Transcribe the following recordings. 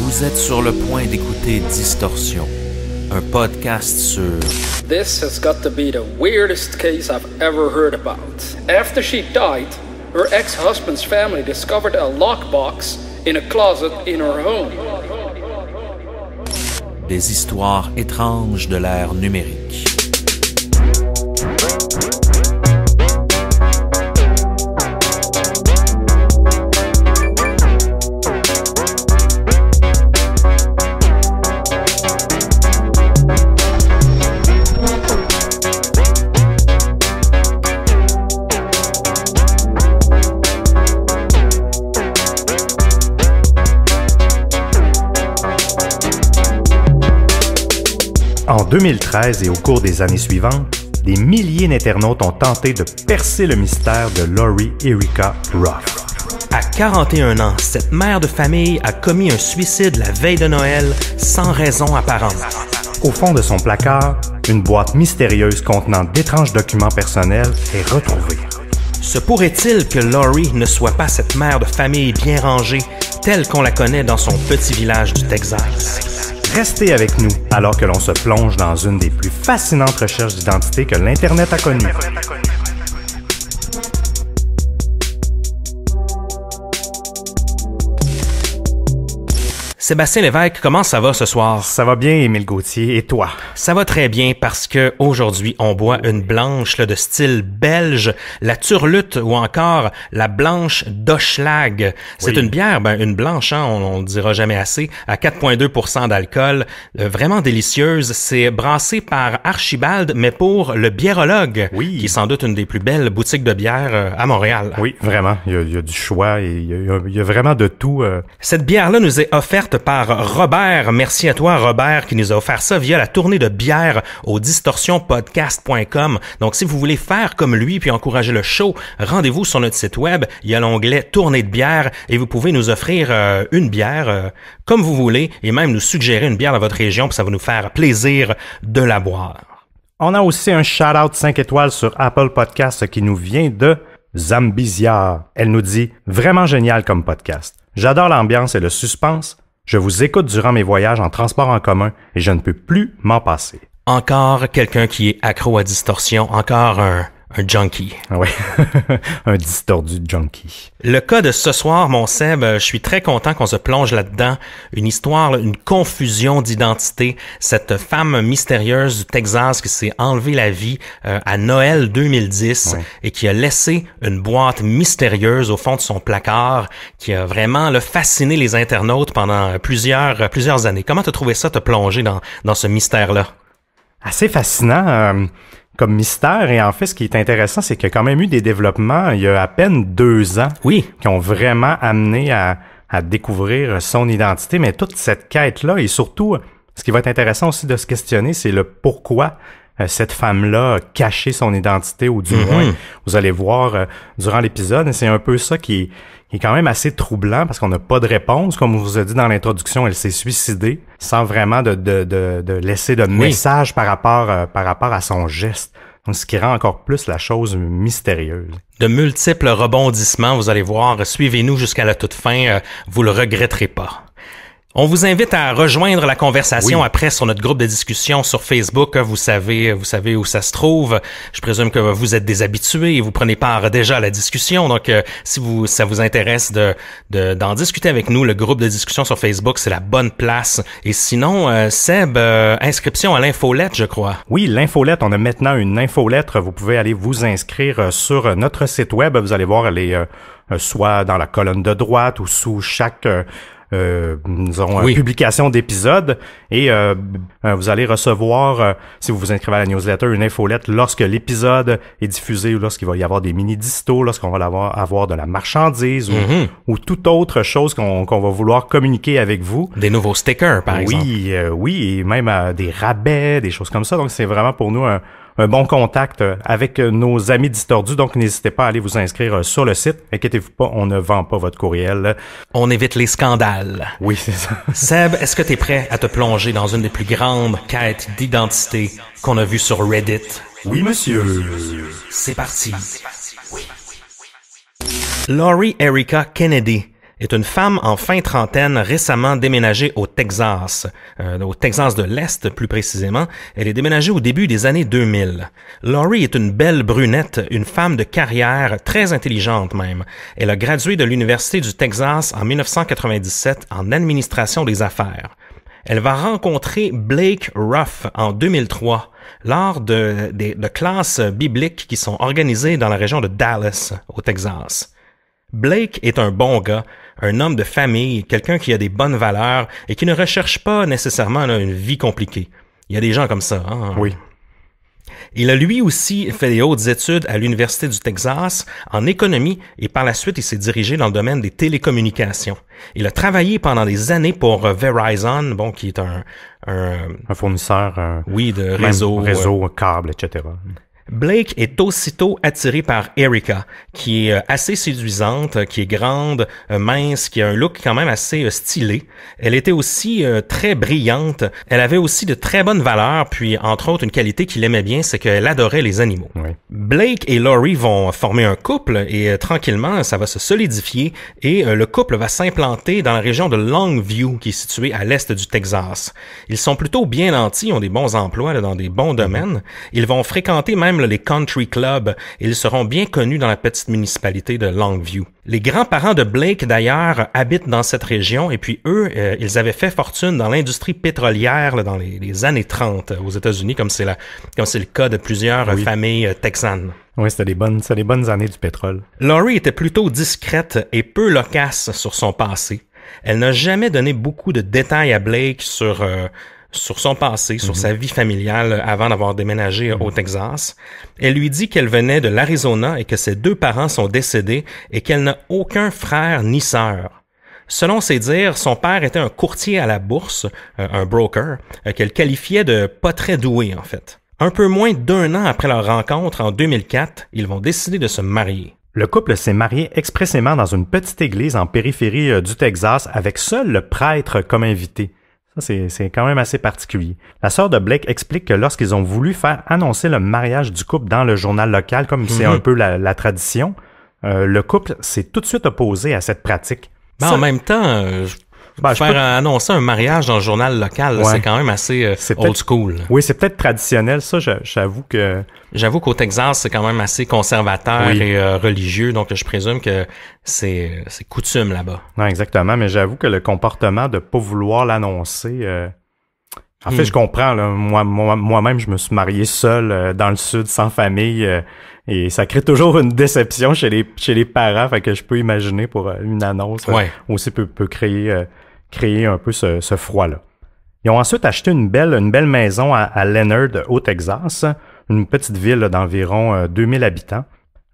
Vous êtes sur le point d'écouter Distorsion, un podcast sur. This has got to be the weirdest case I've ever heard about. After she died, her ex-husband's family discovered a lockbox in a closet in her home. Des histoires étranges de l'ère numérique. 2013 et au cours des années suivantes, des milliers d'internautes ont tenté de percer le mystère de Laurie Erika Roth. À 41 ans, cette mère de famille a commis un suicide la veille de Noël sans raison apparente. Au fond de son placard, une boîte mystérieuse contenant d'étranges documents personnels est retrouvée. Se pourrait-il que Laurie ne soit pas cette mère de famille bien rangée telle qu'on la connaît dans son petit village du Texas? Restez avec nous alors que l'on se plonge dans une des plus fascinantes recherches d'identité que l'Internet a connue. Sébastien Lévesque, comment ça va ce soir? Ça va bien, Émile Gauthier, et toi? Ça va très bien parce que aujourd'hui, on boit oh. une blanche là, de style belge, la Turlute ou encore la blanche d'Oschlag. C'est une bière, ben, une blanche, hein, on ne dira jamais assez, à 4,2 d'alcool, euh, vraiment délicieuse. C'est brassé par Archibald, mais pour le biérologue, oui. qui est sans doute une des plus belles boutiques de bière euh, à Montréal. Oui, vraiment, il y, a, du choix et il y a, vraiment de tout. Euh. Cette bière-là nous est offerte par Robert. Merci à toi, Robert, qui nous a offert ça via la tournée de bière au distorsionpodcast.com. Donc, si vous voulez faire comme lui puis encourager le show, rendez-vous sur notre site web. Il y a l'onglet tournée de bière et vous pouvez nous offrir euh, une bière euh, comme vous voulez et même nous suggérer une bière dans votre région. Puis ça va nous faire plaisir de la boire. On a aussi un shout-out 5 étoiles sur Apple Podcast qui nous vient de Zambizia. Elle nous dit vraiment génial comme podcast. J'adore l'ambiance et le suspense. Je vous écoute durant mes voyages en transport en commun et je ne peux plus m'en passer. Encore quelqu'un qui est accro à distorsion, encore un un junkie. Ah oui, un distordu junkie. Le cas de ce soir, mon Seb, euh, je suis très content qu'on se plonge là-dedans. Une histoire, une confusion d'identité. Cette femme mystérieuse du Texas qui s'est enlevée la vie euh, à Noël 2010 et qui a laissé une boîte mystérieuse au fond de son placard qui a vraiment le fasciné les internautes pendant plusieurs, plusieurs années. Comment te trouvé ça, te plonger dans, dans ce mystère-là? Assez fascinant. Euh, comme mystère. Et en fait, ce qui est intéressant, c'est qu'il y a quand même eu des développements il y a à peine deux ans oui. qui ont vraiment amené à, à découvrir son identité. Mais toute cette quête-là et surtout, ce qui va être intéressant aussi de se questionner, c'est le pourquoi euh, cette femme-là a caché son identité, ou du mhm. moins, vous allez voir euh, durant l'épisode. C'est un peu ça qui est, quand même assez troublant parce qu'on n'a pas de réponse. Comme on vous a dit dans l'introduction, elle s'est suicidée sans vraiment de, laisser de message par rapport, euh, par rapport à son geste. ce qui rend encore plus la chose mystérieuse. De multiples rebondissements, vous allez voir. Suivez-nous jusqu'à la toute fin, vous le regretterez pas. On vous invite à rejoindre la conversation après sur notre groupe de discussion sur Facebook. Vous savez, vous savez où ça se trouve. Je présume que vous êtes des habitués et vous prenez part déjà à la discussion. Donc, euh, si vous, ça vous intéresse d'en discuter avec nous, le groupe de discussion sur Facebook, c'est la bonne place. Et sinon, euh, Seb, euh, inscription à l'infolettre, je crois. Oui, l'infolettre. On a maintenant une infolettre. Vous pouvez aller vous inscrire sur notre site web. Vous allez voir elle est soit dans la colonne de droite ou sous chaque euh, nous aurons une euh, publication d'épisodes et euh, vous allez recevoir, si vous vous inscrivez à la newsletter, une infolette lorsque l'épisode est diffusé ou lorsqu'il va y avoir des mini-distos, lorsqu'on va avoir, de la marchandise ou, mhm. tout toute autre chose qu'on, va vouloir communiquer avec vous. Des nouveaux stickers, par exemple. Oui, oui, et même des rabais, des choses comme ça. Donc, c'est vraiment pour nous un, un bon contact euh, avec euh, nos amis distordus. Donc, n'hésitez pas à aller vous inscrire euh, sur le site. Inquiétez-vous pas, on ne vend pas votre courriel. On évite les scandales. Oui, c'est ça. Seb, est-ce que tu es prêt à te plonger dans une des plus grandes quêtes d'identité qu'on a vues sur Reddit? Oui, monsieur. C'est parti. Oui. Laurie Erica Kennedy est une femme en fin trentaine récemment déménagée au Texas, euh, au Texas de l'Est plus précisément. Elle est déménagée au début des années 2000. Laurie est une belle brunette, une femme de carrière, très intelligente même. Elle a gradué de l'Université du Texas en 1997 en administration des affaires. Elle va rencontrer Blake Ruff en 2003 lors de, de classes bibliques qui sont organisées dans la région de Dallas, au Texas. Blake est un bon gars, un homme de famille, quelqu'un qui a des bonnes valeurs et qui ne recherche pas nécessairement une vie compliquée. Il y a des gens comme ça. Hein. Oui. Il a lui aussi fait des hautes études à l'Université du Texas en économie et par la suite il s'est dirigé dans le domaine des télécommunications. Il a travaillé pendant des années pour euh, Verizon, bon, qui est un... Un, fournisseur... Euh, oui, de réseau. Réseau, euh, câble, etc. Blake est aussitôt attiré par Erica, qui est euh, assez séduisante, euh, qui est grande, euh, mince, qui a un look quand même assez stylé. Elle était aussi très brillante. Elle avait aussi de très bonnes valeurs, puis entre autres une qualité qu'il aimait bien, c'est qu'elle adorait les animaux. Blake et Laurie vont former un couple et tranquillement ça va se solidifier et le couple va s'implanter dans la région de Longview, qui est située à l'est du Texas. Ils sont plutôt bien nantis, ont des bons emplois dans des bons domaines. Ils vont fréquenter même les country clubs. Ils seront bien connus dans la petite municipalité de Longview. Les grands-parents de Blake, d'ailleurs, habitent dans cette région et puis eux, euh, ils avaient fait fortune dans l'industrie pétrolière dans les, années 30 aux États-Unis, comme c'est le cas de plusieurs familles euh, texanes. Oui, c'était des bonnes, bonnes années du pétrole. Laurie était plutôt discrète et peu loquace sur son passé. Elle n'a jamais donné beaucoup de détails à Blake sur euh, sur son passé, sur mhm. sa vie familiale avant d'avoir déménagé euh, au mhm. Texas. Elle lui dit qu'elle venait de l'Arizona et que ses deux parents sont décédés et qu'elle n'a aucun frère ni sœur. Selon ses dires, son père était un courtier à la bourse, euh, un broker, euh, qu'elle qualifiait de pas très doué en fait. Un peu moins d'un an après leur rencontre, en 2004, ils vont décider de se marier. Le couple s'est marié expressément dans une petite église en périphérie du Texas avec seul le prêtre comme invité c'est quand même assez particulier. La sœur de Blake explique que lorsqu'ils ont voulu faire annoncer le mariage du couple dans le journal local, comme c'est mhm. un peu la, tradition, euh, le couple s'est tout de suite opposé à cette pratique. Mais ben, en même temps, euh, ben, faire annoncer un mariage dans le journal local, c'est quand même assez euh, old school. Oui, c'est peut-être traditionnel, ça, j'avoue que... J'avoue qu'au Texas, c'est quand même assez conservateur et euh, religieux, donc je présume que c'est coutume là-bas. Non, exactement, mais j'avoue que le comportement de pas vouloir l'annoncer... Euh, en fait, hmm. je comprends. Là, moi, moi-même, je me suis marié seul dans le sud, sans famille, et ça crée toujours une déception chez les chez les parents. Fait que je peux imaginer pour une annonce ouais. aussi peut peut créer créer un peu ce, froid-là. Ils ont ensuite acheté une belle, une belle maison à, Leonard, au Texas, une petite ville d'environ 2000 euh, habitants.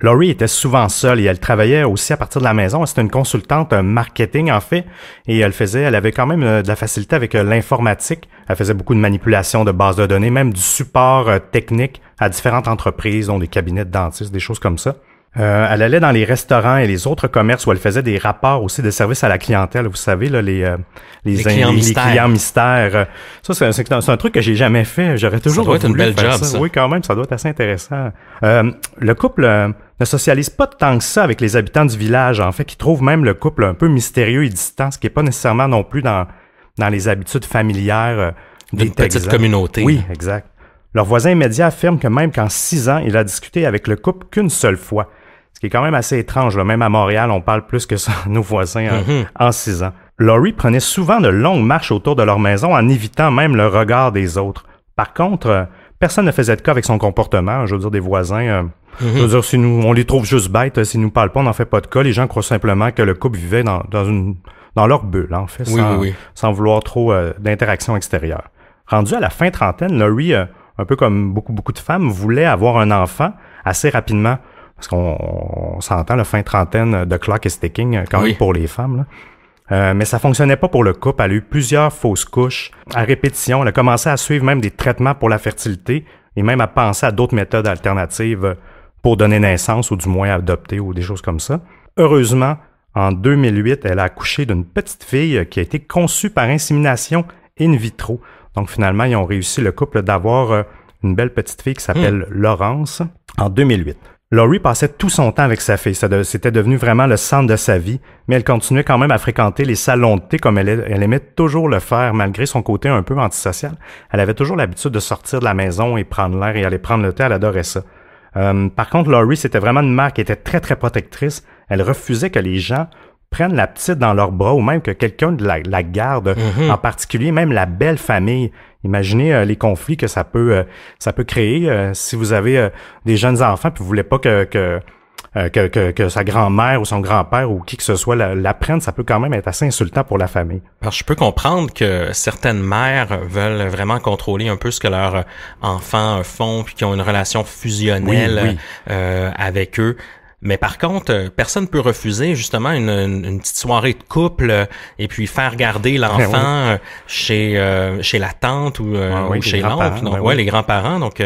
Laurie était souvent seule et elle travaillait aussi à partir de la maison. C'était une consultante euh, marketing en fait et elle faisait, elle avait quand même euh, de la facilité avec l'informatique. Elle faisait beaucoup de manipulation de bases de données, même du support technique à différentes entreprises, dont des cabinets de dentistes, des choses comme ça. Euh, elle allait dans les restaurants et les autres commerces où elle faisait des rapports aussi de services à la clientèle. Vous savez, là, les, euh, les, clients, mystères. Ça, c'est, un truc que j'ai jamais fait. J'aurais toujours ça doit être une belle job, ça. Oui, quand même, ça doit être assez intéressant. Euh, le couple ne socialise pas tant que ça avec les habitants du village. En fait, qui trouvent même le couple un peu mystérieux et distant, ce qui n'est pas nécessairement non plus dans, dans les habitudes familières des petites petite communauté. Oui, exact. Leur voisin immédiat affirme que même qu'en six ans, il a discuté avec le couple qu'une seule fois. Ce qui est quand même assez étrange. Même à Montréal, on parle plus que ça, nos voisins, mhm. en, six ans. Laurie prenait souvent de longues marches autour de leur maison en évitant même le regard des autres. Par contre, euh, personne ne faisait de cas avec son comportement. Je veux dire, des voisins, euh, mhm. je veux dire, si nous, on les trouve juste bêtes, euh, s'ils nous parlent pas, on n'en fait pas de cas. Les gens croient simplement que le couple vivait dans, dans une, dans leur bulle, en fait, sans, vouloir trop d'interactions d'interaction extérieure. Rendu à la fin trentaine, Laurie, un peu comme beaucoup, beaucoup de femmes, voulait avoir un enfant assez rapidement parce qu'on s'entend, la fin trentaine, de Clock et sticking euh, quand même pour les femmes. Là. Euh, mais ça fonctionnait pas pour le couple. Elle a eu plusieurs fausses couches à répétition. Elle a commencé à suivre même des traitements pour la fertilité et même à penser à d'autres méthodes alternatives pour donner naissance ou du moins adopter ou des choses comme ça. Heureusement, en 2008, elle a accouché d'une petite fille qui a été conçue par insémination in vitro. Donc finalement, ils ont réussi le couple d'avoir euh, une belle petite fille qui s'appelle hmm. Laurence en 2008. Laurie passait tout son temps avec sa fille. C'était devenu vraiment le centre de sa vie, mais elle continuait quand même à fréquenter les salons de thé comme elle, elle aimait toujours le faire, malgré son côté un peu antisocial. Elle avait toujours l'habitude de sortir de la maison et prendre l'air et aller prendre le thé. Elle adorait ça. Euh, par contre, Laurie, c'était vraiment une mère qui était très, très protectrice. Elle refusait que les gens prennent la petite dans leurs bras ou même que quelqu'un la, garde, mm-hmm. en particulier même la belle famille Imaginez euh, les conflits que ça peut, euh, ça peut créer euh, si vous avez des jeunes enfants puis vous voulez pas que, que que, que, sa grand-mère ou son grand-père ou qui que ce soit l'apprenne, ça peut quand même être assez insultant pour la famille. je peux comprendre que certaines mères veulent vraiment contrôler un peu ce que leurs enfants font, puis qui ont une relation fusionnelle avec eux. Mais par contre, euh, personne ne peut refuser justement une, petite soirée de couple euh, et puis faire garder ben l'enfant euh, chez chez la tante ou, ah chez l'oncle, ben les grands-parents. Donc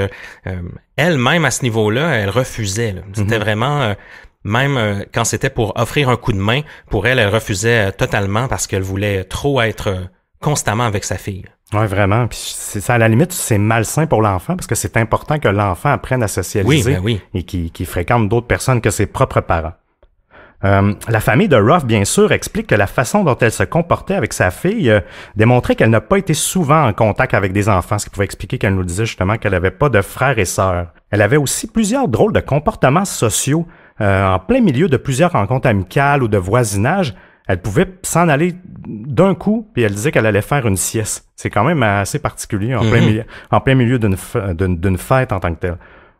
elle-même à ce niveau-là, elle refusait. C'était mhm. vraiment même quand c'était pour offrir un coup de main, pour elle, elle refusait totalement parce qu'elle voulait trop être constamment avec sa fille. Oui, vraiment. Puis ça, à la limite, c'est malsain pour l'enfant parce que c'est important que l'enfant apprenne à socialiser ben et qu'il fréquente d'autres personnes que ses propres parents. Euh, la famille de Ruff, bien sûr, explique que la façon dont elle se comportait avec sa fille euh, démontrait qu'elle n'a pas été souvent en contact avec des enfants, ce qui pouvait expliquer qu'elle nous disait justement qu'elle n'avait pas de frères et sœurs. Elle avait aussi plusieurs drôles de comportements sociaux euh, en plein milieu de plusieurs rencontres amicales ou de voisinage, elle pouvait s'en aller d'un coup, puis elle disait qu'elle allait faire une sieste. C'est quand même assez particulier en plein mhm. milieu, en plein d'une fête en tant que telle.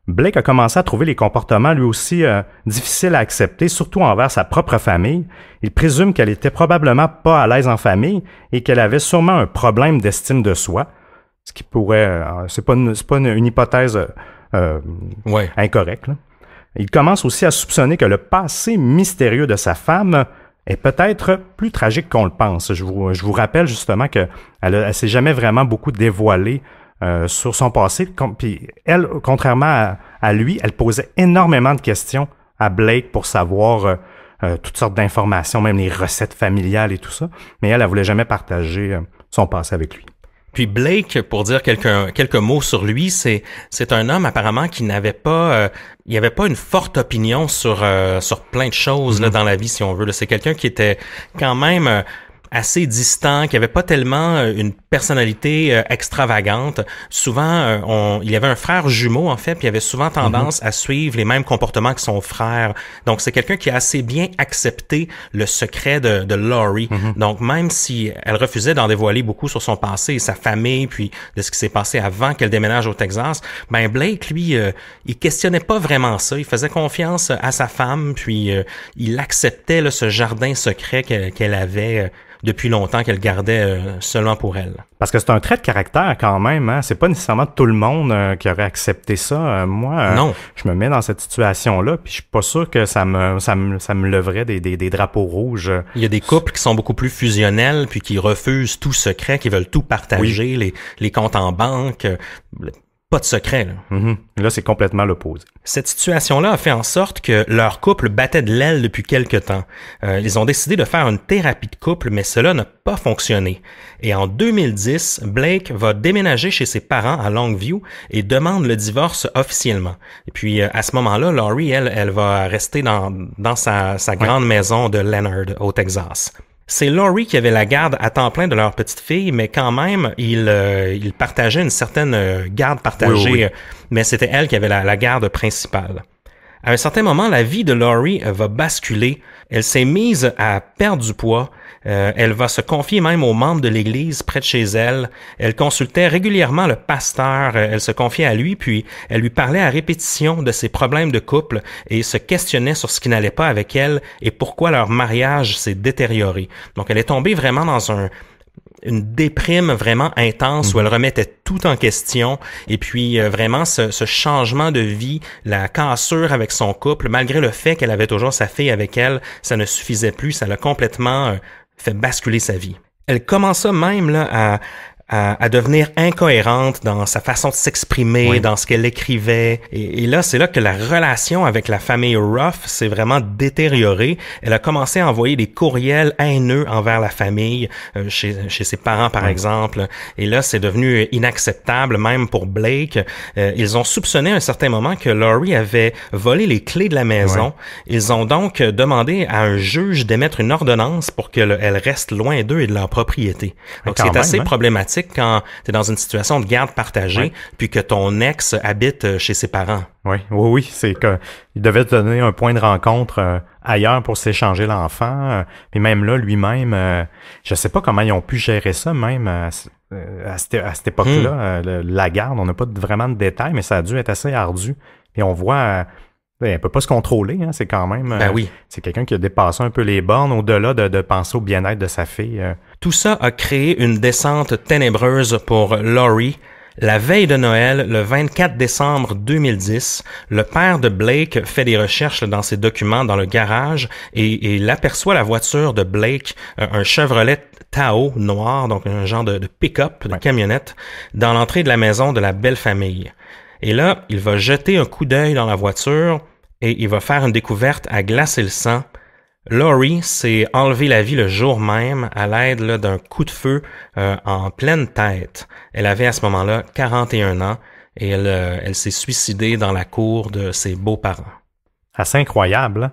Blake a commencé à trouver les comportements lui aussi euh, difficiles à accepter, surtout envers sa propre famille. Il présume qu'elle était probablement pas à l'aise en famille et qu'elle avait sûrement un problème d'estime de soi, ce qui pourrait, euh, c'est pas une, hypothèse euh, incorrecte. Il commence aussi à soupçonner que le passé mystérieux de sa femme est peut-être plus tragique qu'on le pense. Je vous, rappelle justement qu'elle elle, s'est jamais vraiment beaucoup dévoilée euh, sur son passé. puis elle, contrairement à, lui, elle posait énormément de questions à Blake pour savoir euh, euh, toutes sortes d'informations, même les recettes familiales et tout ça. Mais elle, elle voulait jamais partager son passé avec lui. Puis Blake, pour dire quelques, quelques mots sur lui, c'est, c'est un homme apparemment qui n'avait pas, euh, il avait pas une forte opinion sur, euh, sur plein de choses là, mhm. dans la vie, si on veut. C'est quelqu'un qui était quand même euh, assez distant, qui avait pas tellement euh, une personnalité euh, extravagante. Souvent, euh, il y avait un frère jumeau en fait, puis il avait souvent mm-hmm. tendance à suivre les mêmes comportements que son frère. Donc c'est quelqu'un qui a assez bien accepté le secret de, de Laurie. Mm-hmm. Donc même si elle refusait d'en dévoiler beaucoup sur son passé et sa famille, puis de ce qui s'est passé avant qu'elle déménage au Texas, ben Blake lui, il questionnait pas vraiment ça. Il faisait confiance à sa femme, puis il acceptait ce jardin secret qu'elle avait depuis longtemps qu'elle gardait euh, seulement pour elle. Parce que c'est un trait de caractère quand même. Hein? C'est pas nécessairement tout le monde euh, qui aurait accepté ça. Euh, moi, non. je me mets dans cette situation-là, puis je suis pas sûr que ça me ça me, ça me leverait des, des, des, drapeaux rouges. Il y a des couples qui sont beaucoup plus fusionnels, puis qui refusent tout secret, qui veulent tout partager, les, les comptes en banque, pas de secret. Là, mm-hmm. là c'est complètement l'opposé. Cette situation-là a fait en sorte que leur couple battait de l'aile depuis quelque temps. Euh, ils ont décidé de faire une thérapie de couple, mais cela n'a pas fonctionné. Et en 2010, Blake va déménager chez ses parents à Longview et demande le divorce officiellement. Et puis euh, à ce moment-là, Laurie, elle, elle va rester dans, dans sa, grande maison de Leonard au Texas. C'est Laurie qui avait la garde à temps plein de leur petite fille, mais quand même, ils euh, partageaient une certaine euh, garde partagée, mais c'était elle qui avait la garde principale. À un certain moment, la vie de Laurie euh, va basculer. Elle s'est mise à perdre du poids. Euh, elle va se confier même aux membres de l'Église près de chez elle. Elle consultait régulièrement le pasteur. Euh, elle se confiait à lui, puis elle lui parlait à répétition de ses problèmes de couple et se questionnait sur ce qui n'allait pas avec elle et pourquoi leur mariage s'est détérioré. Donc, elle est tombée vraiment dans un une déprime vraiment intense où mhm. elle remettait tout en question. Et puis euh, vraiment ce, changement de vie, la cassure avec son couple, malgré le fait qu'elle avait toujours sa fille avec elle, ça ne suffisait plus, ça l'a complètement euh, fait basculer sa vie. Elle commença même là, à, à, à, devenir incohérente dans sa façon de s'exprimer, dans ce qu'elle écrivait. Et, là, c'est là que la relation avec la famille Ruff s'est vraiment détériorée. Elle a commencé à envoyer des courriels haineux envers la famille, euh, chez, chez, ses parents par exemple. Et là, c'est devenu inacceptable, même pour Blake. Euh, ils ont soupçonné à un certain moment que Laurie avait volé les clés de la maison. Ils ont donc demandé à un juge d'émettre une ordonnance pour qu'elle reste loin d'eux et de leur propriété. Ah, donc, c'est assez hein? problématique quand tu es dans une situation de garde partagée, puis que ton ex habite euh, chez ses parents. Oui, oui, oui, c'est que il devait donner un point de rencontre euh, ailleurs pour s'échanger l'enfant. mais euh, même là, lui-même, je je sais pas comment ils ont pu gérer ça, même à, cette, époque-là, hmm. la garde, on n'a pas vraiment de détails, mais ça a dû être assez ardu. Et on voit ben, elle peut pas se contrôler, hein, c'est quand même. Ben euh, oui. C'est quelqu'un qui a dépassé un peu les bornes au-delà de, penser au bien-être de sa fille. Euh. Tout ça a créé une descente ténébreuse pour Laurie. La veille de Noël, le 24 décembre 2010, le père de Blake fait des recherches dans ses documents dans le garage et, il aperçoit la voiture de Blake, euh, un Chevrolet Tao noir, donc un genre de, pick-up, de camionnette, dans l'entrée de la maison de la belle famille. Et là, il va jeter un coup d'œil dans la voiture et il va faire une découverte à glacer le sang. Laurie s'est enlevée la vie le jour même à l'aide d'un coup de feu euh, en pleine tête. Elle avait à ce moment-là 41 ans et euh, elle, s'est suicidée dans la cour de ses beaux-parents. Assez incroyable.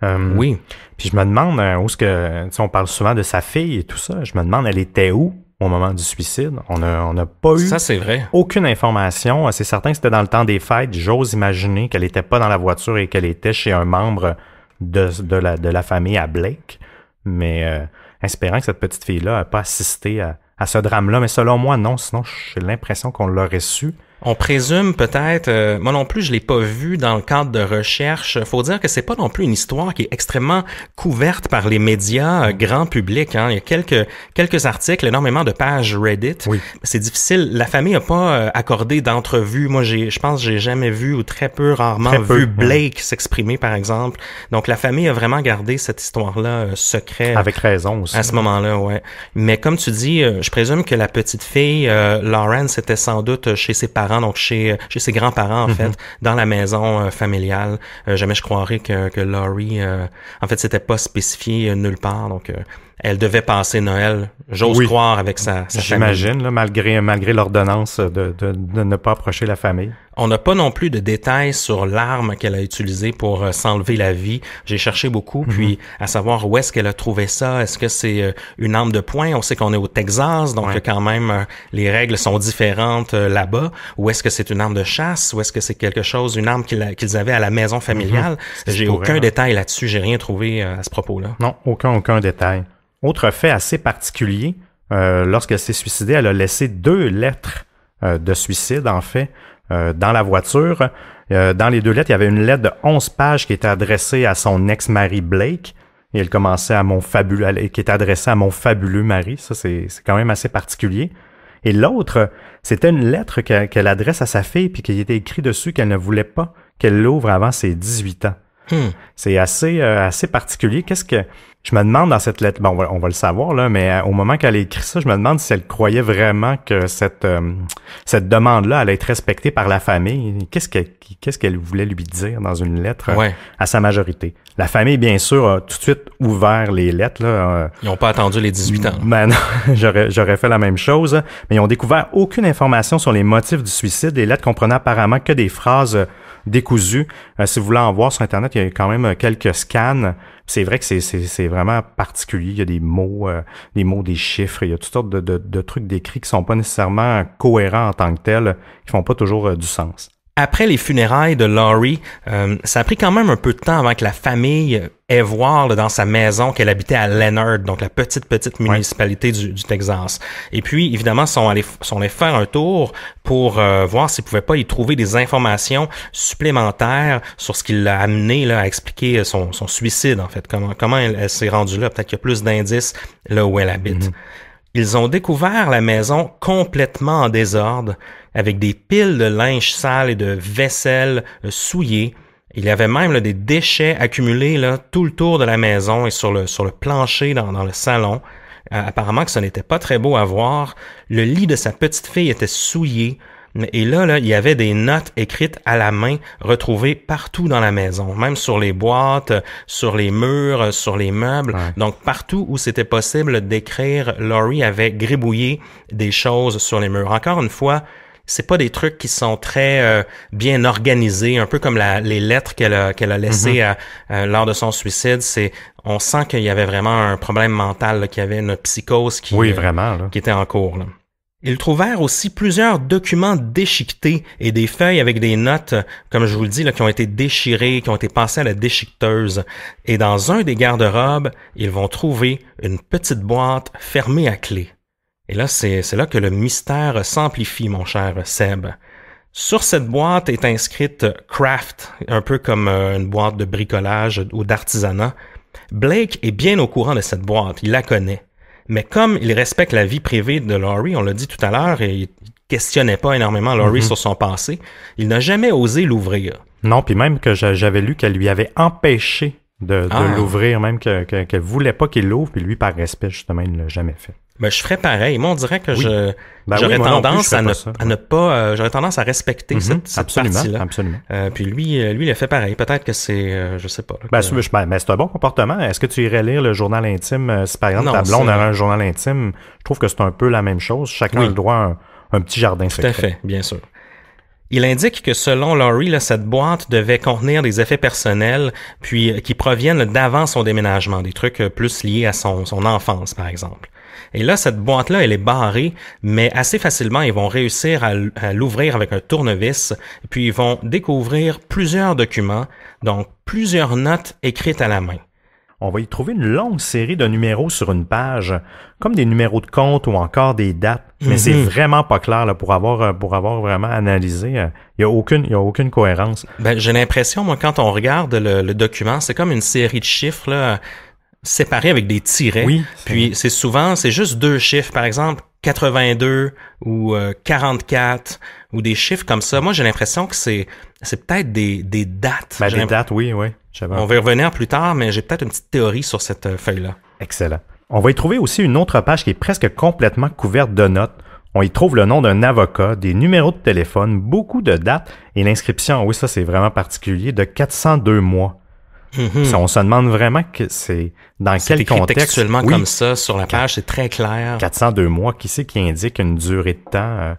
Hein? Euh, oui. Puis je me demande où ce que, on parle souvent de sa fille et tout ça. Je me demande, elle était où au moment du suicide. On n'a a pas eu vrai. aucune information. C'est certain que c'était dans le temps des fêtes. J'ose imaginer qu'elle n'était pas dans la voiture et qu'elle était chez un membre de, de, la, de la famille à Blake. Mais euh, espérant que cette petite fille-là n'a pas assisté à, à ce drame-là. Mais selon moi, non, sinon j'ai l'impression qu'on l'aurait su. On présume peut-être, euh, moi non plus, je l'ai pas vu dans le cadre de recherche. Faut dire que c'est pas non plus une histoire qui est extrêmement couverte par les médias euh, grand public. Hein. Il y a quelques quelques articles, énormément de pages Reddit. Oui. C'est difficile. La famille a pas euh, accordé d'entrevue. Moi, j'ai, je pense, j'ai jamais vu ou très peu, rarement vu Blake s'exprimer, par exemple. Donc la famille a vraiment gardé cette histoire-là secret. Avec raison aussi. À ce moment-là, ouais. Mais comme tu dis, je présume que la petite fille Lauren c'était sans doute chez ses parents donc chez, chez ses grands-parents, en mhm. fait, dans la maison euh, familiale. Euh, jamais je croirais que, que Laurie, euh, en fait, c'était pas spécifié nulle part, donc elle devait passer Noël, j'ose croire, avec sa, sa famille. J'imagine, malgré, malgré l'ordonnance de, de, ne pas approcher la famille. On n'a pas non plus de détails sur l'arme qu'elle a utilisée pour euh, s'enlever la vie. J'ai cherché beaucoup, mhm. puis à savoir où est-ce qu'elle a trouvé ça. Est-ce que c'est euh, une arme de poing On sait qu'on est au Texas, donc quand même euh, les règles sont différentes là-bas. Ou est-ce que c'est une arme de chasse Ou est-ce que c'est quelque chose, une arme qu'ils avaient à la maison familiale mhm. J'ai aucun détail là-dessus. J'ai rien trouvé à ce propos-là. Non, aucun aucun détail. Autre fait assez particulier. lorsqu'elle s'est suicidée, elle a laissé deux lettres de suicide, en fait, euh, dans la voiture. Euh, dans les deux lettres, il y avait une lettre de 11 pages qui était adressée à son ex-mari Blake. Et elle commençait à mon fabuleux, qui était adressée à mon fabuleux mari. Ça, c'est quand même assez particulier. Et l'autre, c'était une lettre qu'elle adresse à sa fille, puis qui était écrit dessus qu'elle ne voulait pas qu'elle l'ouvre avant ses 18 ans. Hmm. C'est assez, euh, assez particulier. Qu'est-ce que. Je me demande dans cette lettre, bon, on va, le savoir, là, mais euh, au moment qu'elle a écrit ça, je me demande si elle croyait vraiment que cette, euh, cette demande-là allait être respectée par la famille. Qu'est-ce qu'elle qu'est-ce qu'elle voulait lui dire dans une lettre à sa majorité? La famille, bien sûr, a tout de suite ouvert les lettres. Là, ils n'ont pas attendu les 18 ans. Ben j'aurais fait la même chose, mais ils ont découvert aucune information sur les motifs du suicide. Les lettres comprenaient apparemment que des phrases décousu. Euh, si vous voulez en voir sur Internet, il y a quand même euh, quelques scans. C'est vrai que c'est vraiment particulier. Il y a des mots, euh, des mots, des chiffres. Il y a toutes sortes de, trucs décrits qui sont pas nécessairement cohérents en tant que tels, qui font pas toujours du sens. Après les funérailles de Laurie, euh, ça a pris quand même un peu de temps avant que la famille ait voir dans sa maison qu'elle habitait à Leonard, donc la petite, petite municipalité du, du, Texas. Et puis, évidemment, sont allés, sont allés faire un tour pour euh, voir s'ils pouvaient pas y trouver des informations supplémentaires sur ce qui l'a amené là, à expliquer son, suicide, en fait, comment, comment elle, s'est rendue là. Peut-être qu'il y a plus d'indices là où elle habite. Mm-hmm ils ont découvert la maison complètement en désordre, avec des piles de linge sale et de vaisselle euh, souillée. Il y avait même des déchets accumulés tout le tour de la maison et sur le, sur le plancher dans, dans le salon. Euh, apparemment que ce n'était pas très beau à voir. Le lit de sa petite fille était souillé. Et là, il y avait des notes écrites à la main retrouvées partout dans la maison, même sur les boîtes, sur les murs, sur les meubles. Donc partout où c'était possible d'écrire, Laurie avait gribouillé des choses sur les murs. Encore une fois, c'est pas des trucs qui sont très euh, bien organisés, un peu comme les lettres qu'elle a, mm-hmm. laissées euh, lors de son suicide. C'est on sent qu'il y avait vraiment un problème mental, qu'il y avait une psychose qui, euh, était en cours. Ils trouvèrent aussi plusieurs documents déchiquetés et des feuilles avec des notes, comme je vous le dis, là, qui ont été déchirées, qui ont été passées à la déchiqueteuse. Et dans un des garde-robes, ils vont trouver une petite boîte fermée à clé. Et là, c'est là que le mystère s'amplifie, mon cher Seb. Sur cette boîte est inscrite Craft, un peu comme euh, une boîte de bricolage ou d'artisanat. Blake est bien au courant de cette boîte, il la connaît. Mais comme il respecte la vie privée de Laurie, on l'a dit tout à l'heure, et il questionnait pas énormément Laurie mhm. sur son passé, il n'a jamais osé l'ouvrir. Non, puis même que j'avais lu qu'elle lui avait empêché de, ah. l'ouvrir, même qu'elle que, voulait pas qu'il l'ouvre, puis lui, par respect, justement, il ne l'a jamais fait. Mais ben, je ferais pareil. Moi, on dirait que je ben j'aurais tendance à, ne, à, pas, euh, j'aurais tendance à respecter mm-hmm. cette, partie-là. Absolument. Euh, puis lui, euh, lui, il a fait pareil. Peut-être que c'est, je sais pas. mais ben, c'est un bon comportement. Est-ce que tu irais lire le journal intime si par exemple ta blonde un journal intime Je trouve que c'est un peu la même chose. Chacun a le droit à un, petit jardin secret. Tout à fait, bien sûr. Il indique que selon Laurie, cette boîte devait contenir des effets personnels, puis euh, qui proviennent d'avant son déménagement, des trucs euh, plus liés à son, son enfance, par exemple. Et là, cette boîte-là, elle est barrée, mais assez facilement, ils vont réussir à l'ouvrir avec un tournevis, puis ils vont découvrir plusieurs documents, donc plusieurs notes écrites à la main on va y trouver une longue série de numéros sur une page, comme des numéros de compte ou encore des dates, mais c'est mm-hmm. vraiment pas clair là, pour avoir euh, pour avoir vraiment analysé. Il euh, a aucune il a aucune cohérence. Ben, j'ai l'impression moi quand on regarde le, document, c'est comme une série de chiffres séparés avec des tirets. Oui. Puis c'est souvent c'est juste deux chiffres par exemple 82 ou 44 euh, ou des chiffres comme ça. Moi j'ai l'impression que c'est c'est peut-être des, des dates. Ben, des dates oui oui. On va y revenir plus tard, mais j'ai peut-être une petite théorie sur cette euh, feuille-là. Excellent. On va y trouver aussi une autre page qui est presque complètement couverte de notes. On y trouve le nom d'un avocat, des numéros de téléphone, beaucoup de dates et l'inscription, oui, ça c'est vraiment particulier, de 402 mois. Mm-hmm. On se demande vraiment que c'est dans quel contexte. Textuellement comme ça sur la page, c'est très clair. 402 mois, qui c'est qui indique une durée de temps euh,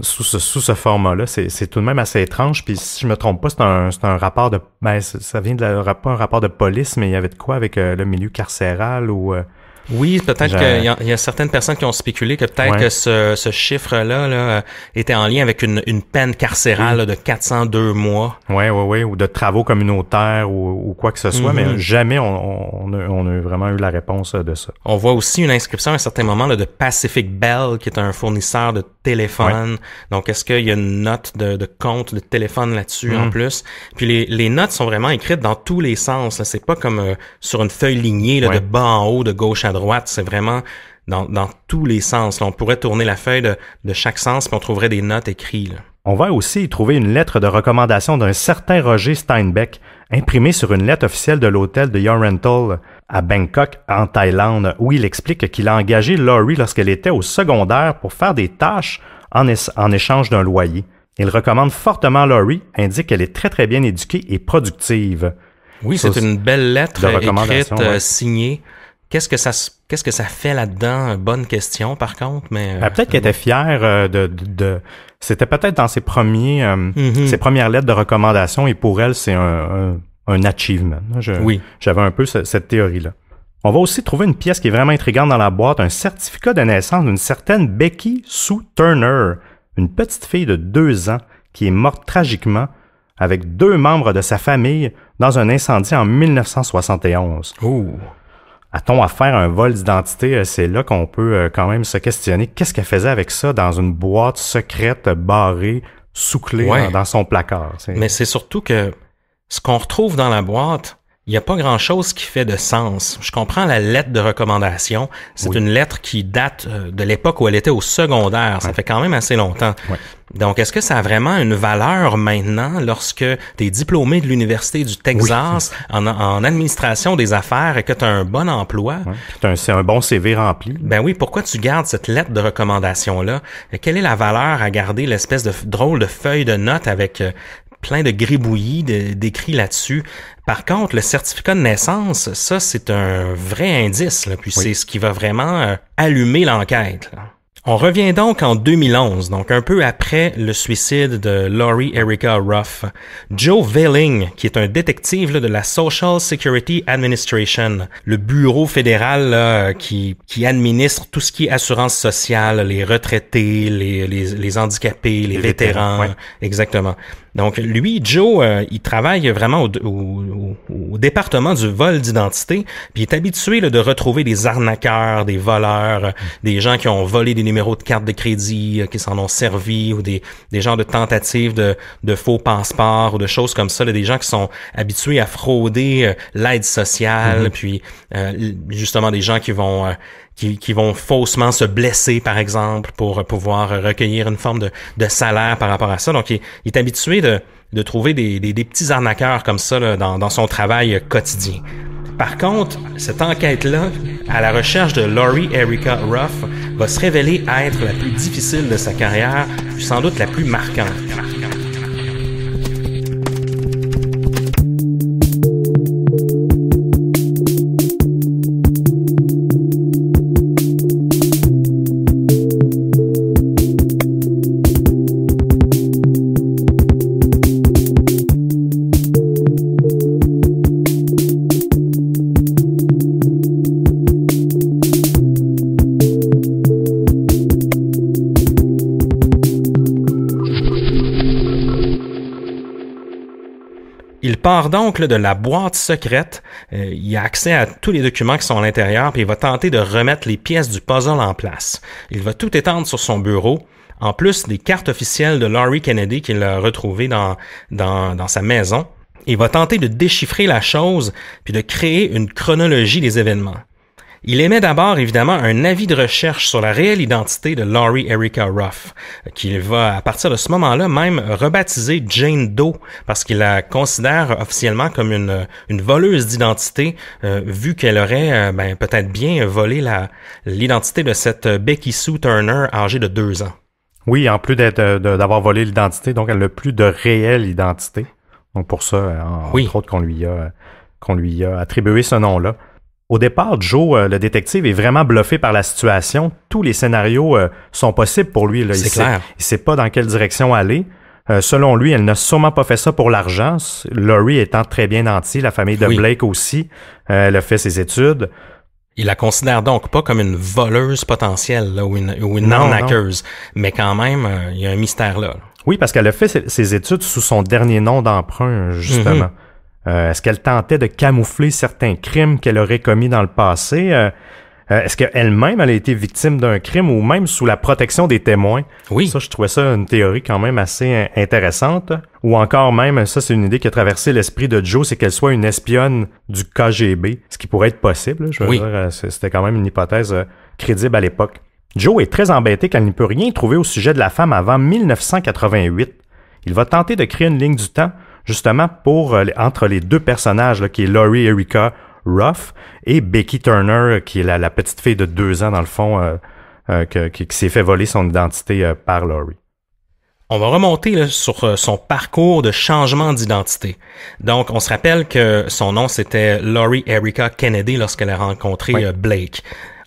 sous ce, sous ce format-là. C'est tout de même assez étrange. Puis si je me trompe pas, c'est un, un rapport de... Ben, ça vient de la, un rapport de police, mais il y avait de quoi avec euh, le milieu carcéral ou... Euh, oui, peut-être qu'il y, a certaines personnes qui ont spéculé que peut-être que ce, ce chiffre-là là, euh, était en lien avec une, une peine carcérale de 402 mois. Oui, oui, oui, ou de travaux communautaires ou, ou quoi que ce soit, mais mm-hmm. jamais on, on, on, a vraiment eu la réponse de ça. On voit aussi une inscription à un certain moment là, de Pacific Bell, qui est un fournisseur de téléphone. Donc, est-ce qu'il y a une note de, compte de téléphone là-dessus en mm. plus? Puis les, notes sont vraiment écrites dans tous les sens. C'est pas comme euh, sur une feuille lignée de bas en haut, de gauche à droite. C'est vraiment dans, tous les sens. Là, on pourrait tourner la feuille de, chaque sens, puis on trouverait des notes écrites. On va aussi y trouver une lettre de recommandation d'un certain Roger Steinbeck, imprimée sur une lettre officielle de l'hôtel de Your à Bangkok, en Thaïlande, où il explique qu'il a engagé Laurie lorsqu'elle était au secondaire pour faire des tâches en, en échange d'un loyer. Il recommande fortement Laurie, indique qu'elle est très très bien éduquée et productive. Oui, c'est une belle lettre euh, écrite, euh, signée. Qu'est-ce que ça qu'est-ce que ça fait là-dedans Bonne question par contre, mais euh, peut-être qu'elle était fière de, de, c'était peut-être dans ses premiers mm-hmm. ses premières lettres de recommandation et pour elle c'est un un achievement. oui. J'avais un peu cette théorie-là. On va aussi trouver une pièce qui est vraiment intrigante dans la boîte, un certificat de naissance d'une certaine Becky Sue Turner, une petite fille de deux ans qui est morte tragiquement avec deux membres de sa famille dans un incendie en 1971. Ouh! A-t-on affaire à un vol d'identité? Euh, c'est là qu'on peut euh, quand même se questionner qu'est-ce qu'elle faisait avec ça dans une boîte secrète barrée, sous clé dans, son placard. Mais c'est surtout que ce qu'on retrouve dans la boîte, il n'y a pas grand-chose qui fait de sens. Je comprends la lettre de recommandation. C'est une lettre qui date euh, de l'époque où elle était au secondaire. Ça fait quand même assez longtemps. Donc, est-ce que ça a vraiment une valeur maintenant lorsque tu es diplômé de l'Université du Texas en, administration des affaires et que tu as un bon emploi? C'est un, bon CV rempli. Ben oui, pourquoi tu gardes cette lettre de recommandation-là? Quelle est la valeur à garder l'espèce de drôle de feuille de notes avec euh, plein de gribouillis d'écrits là-dessus. Par contre, le certificat de naissance, ça, c'est un vrai indice, là, puis c'est ce qui va vraiment euh, allumer l'enquête. On revient donc en 2011, donc un peu après le suicide de Laurie Erica Ruff. Joe Velling, qui est un détective de la Social Security Administration, le bureau fédéral qui, qui, administre tout ce qui est assurance sociale, les retraités, les, les, les handicapés, les, vétérans, exactement. Donc, lui, Joe, euh, il travaille vraiment au, département du vol d'identité, puis il est habitué là, de retrouver des arnaqueurs, des voleurs, euh, des gens qui ont volé des numéros de carte de crédit, euh, qui s'en ont servi, ou des, des genres de tentatives de, faux passeports ou de choses comme ça, des gens qui sont habitués à frauder l'aide sociale, mhm. puis justement des gens qui vont... Qui, qui, vont faussement se blesser, par exemple, pour pouvoir recueillir une forme de, salaire par rapport à ça. Donc, il est habitué de, trouver des, petits arnaqueurs comme ça dans, son travail quotidien. Par contre, cette enquête-là, à la recherche de Laurie Erica Ruff, va se révéler être la plus difficile de sa carrière, sans doute la plus marquante. donc de la boîte secrète. Euh, il a accès à tous les documents qui sont à l'intérieur, puis il va tenter de remettre les pièces du puzzle en place. Il va tout étendre sur son bureau. En plus des cartes officielles de Larry Kennedy qu'il a retrouvées dans, dans, dans sa maison, il va tenter de déchiffrer la chose puis de créer une chronologie des événements. Il émet d'abord évidemment un avis de recherche sur la réelle identité de Laurie Erica Ruff, qu'il va à partir de ce moment-là même rebaptiser Jane Doe parce qu'il la considère officiellement comme une, une voleuse d'identité euh, vu qu'elle aurait euh, ben, peut-être bien volé l'identité de cette Becky Sue Turner âgée de deux ans. Oui, en plus euh, d'avoir volé l'identité, donc elle n'a plus de réelle identité. Donc pour ça, qu'on lui a qu'on lui a attribué ce nom-là. Au départ, Joe, euh, le détective, est vraiment bluffé par la situation. Tous les scénarios euh, sont possibles pour lui. Là. Il clair. Sait, il sait pas dans quelle direction aller. Euh, selon lui, elle n'a sûrement pas fait ça pour l'argent. Laurie étant très bien nantie, la famille de Blake aussi, elle a fait ses études. Il la considère donc pas comme une voleuse potentielle ou une, ou mais quand même, il y a un mystère là. Oui, parce qu'elle a fait ses études sous son dernier nom d'emprunt, justement. Mhm. Euh, est-ce qu'elle tentait de camoufler certains crimes qu'elle aurait commis dans le passé? Euh, euh, est-ce qu'elle-même, elle a été victime d'un crime ou même sous la protection des témoins? Oui. Ça, je trouvais ça une théorie quand même assez intéressante. Ou encore même, ça, c'est une idée qui a traversé l'esprit de Joe, c'est qu'elle soit une espionne du KGB, ce qui pourrait être possible. c'était quand même une hypothèse crédible à l'époque. Joe est très embêté qu'elle ne peut rien trouver au sujet de la femme avant 1988. Il va tenter de créer une ligne du temps justement pour euh, entre les deux personnages qui est Laurie Erica Ruff et Becky Turner qui est la, petite fille de deux ans dans le fond euh, euh, qui, s'est fait voler son identité par Laurie. On va remonter sur son parcours de changement d'identité. Donc, on se rappelle que son nom, c'était Laurie Erica Kennedy lorsqu'elle a rencontré Blake.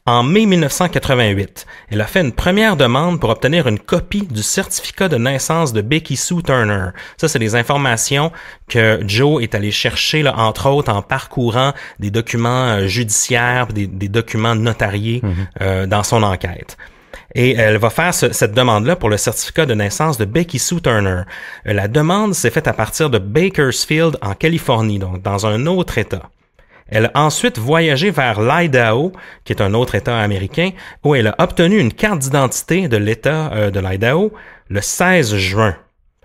En mai 1988, elle a fait une première demande pour obtenir une copie du certificat de naissance de Becky Sue Turner. Ça, c'est des informations que Joe est allé chercher, là, entre autres, en parcourant des documents euh, judiciaires, des, documents notariés mhm. euh, dans son enquête. Et elle va faire cette demande-là pour le certificat de naissance de Becky Sue Turner. Euh, la demande s'est faite à partir de Bakersfield, en Californie, donc dans un autre État. Elle a ensuite voyagé vers l'Idaho, qui est un autre État américain, où elle a obtenu une carte d'identité de l'État euh, de l'Idaho le 16 juin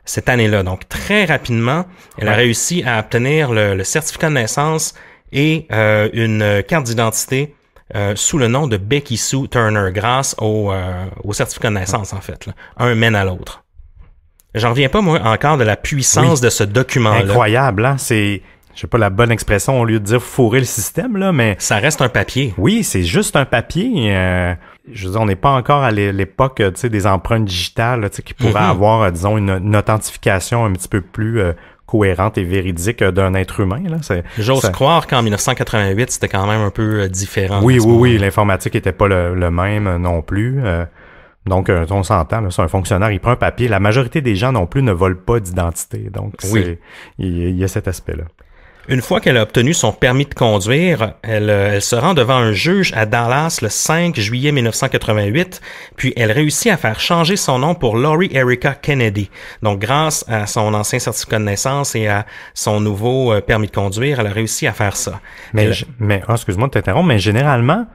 cette année-là. Donc très rapidement, elle a réussi à obtenir le, certificat de naissance et euh, une carte d'identité euh, sous le nom de Becky Sue Turner, grâce au, au certificat de naissance, en fait. Un mène à l'autre. J'en reviens pas, moi, encore de la puissance de ce document-là. Incroyable, hein? C'est je sais pas la bonne expression au lieu de dire fourrer le système là, mais ça reste un papier. Oui, c'est juste un papier. Euh, je veux dire, on n'est pas encore à l'époque des empreintes digitales qui pourraient mm-hmm. avoir, euh, disons, une, authentification un petit peu plus euh, cohérente et véridique d'un être humain. là. J'ose croire qu'en 1988, c'était quand même un peu différent. Oui, oui, oui, l'informatique n'était pas le, même non plus. donc, on s'entend, c'est un fonctionnaire, il prend un papier. La majorité des gens non plus ne volent pas d'identité. Donc, oui. il y a cet aspect-là. Une fois qu'elle a obtenu son permis de conduire, elle, euh, se rend devant un juge à Dallas le 5 juillet 1988, puis elle réussit à faire changer son nom pour Laurie Erica Kennedy. Donc grâce à son ancien certificat de naissance et à son nouveau euh, permis de conduire, elle a réussi à faire ça. Mais, mais ah, excuse-moi de t'interrompre, mais généralement,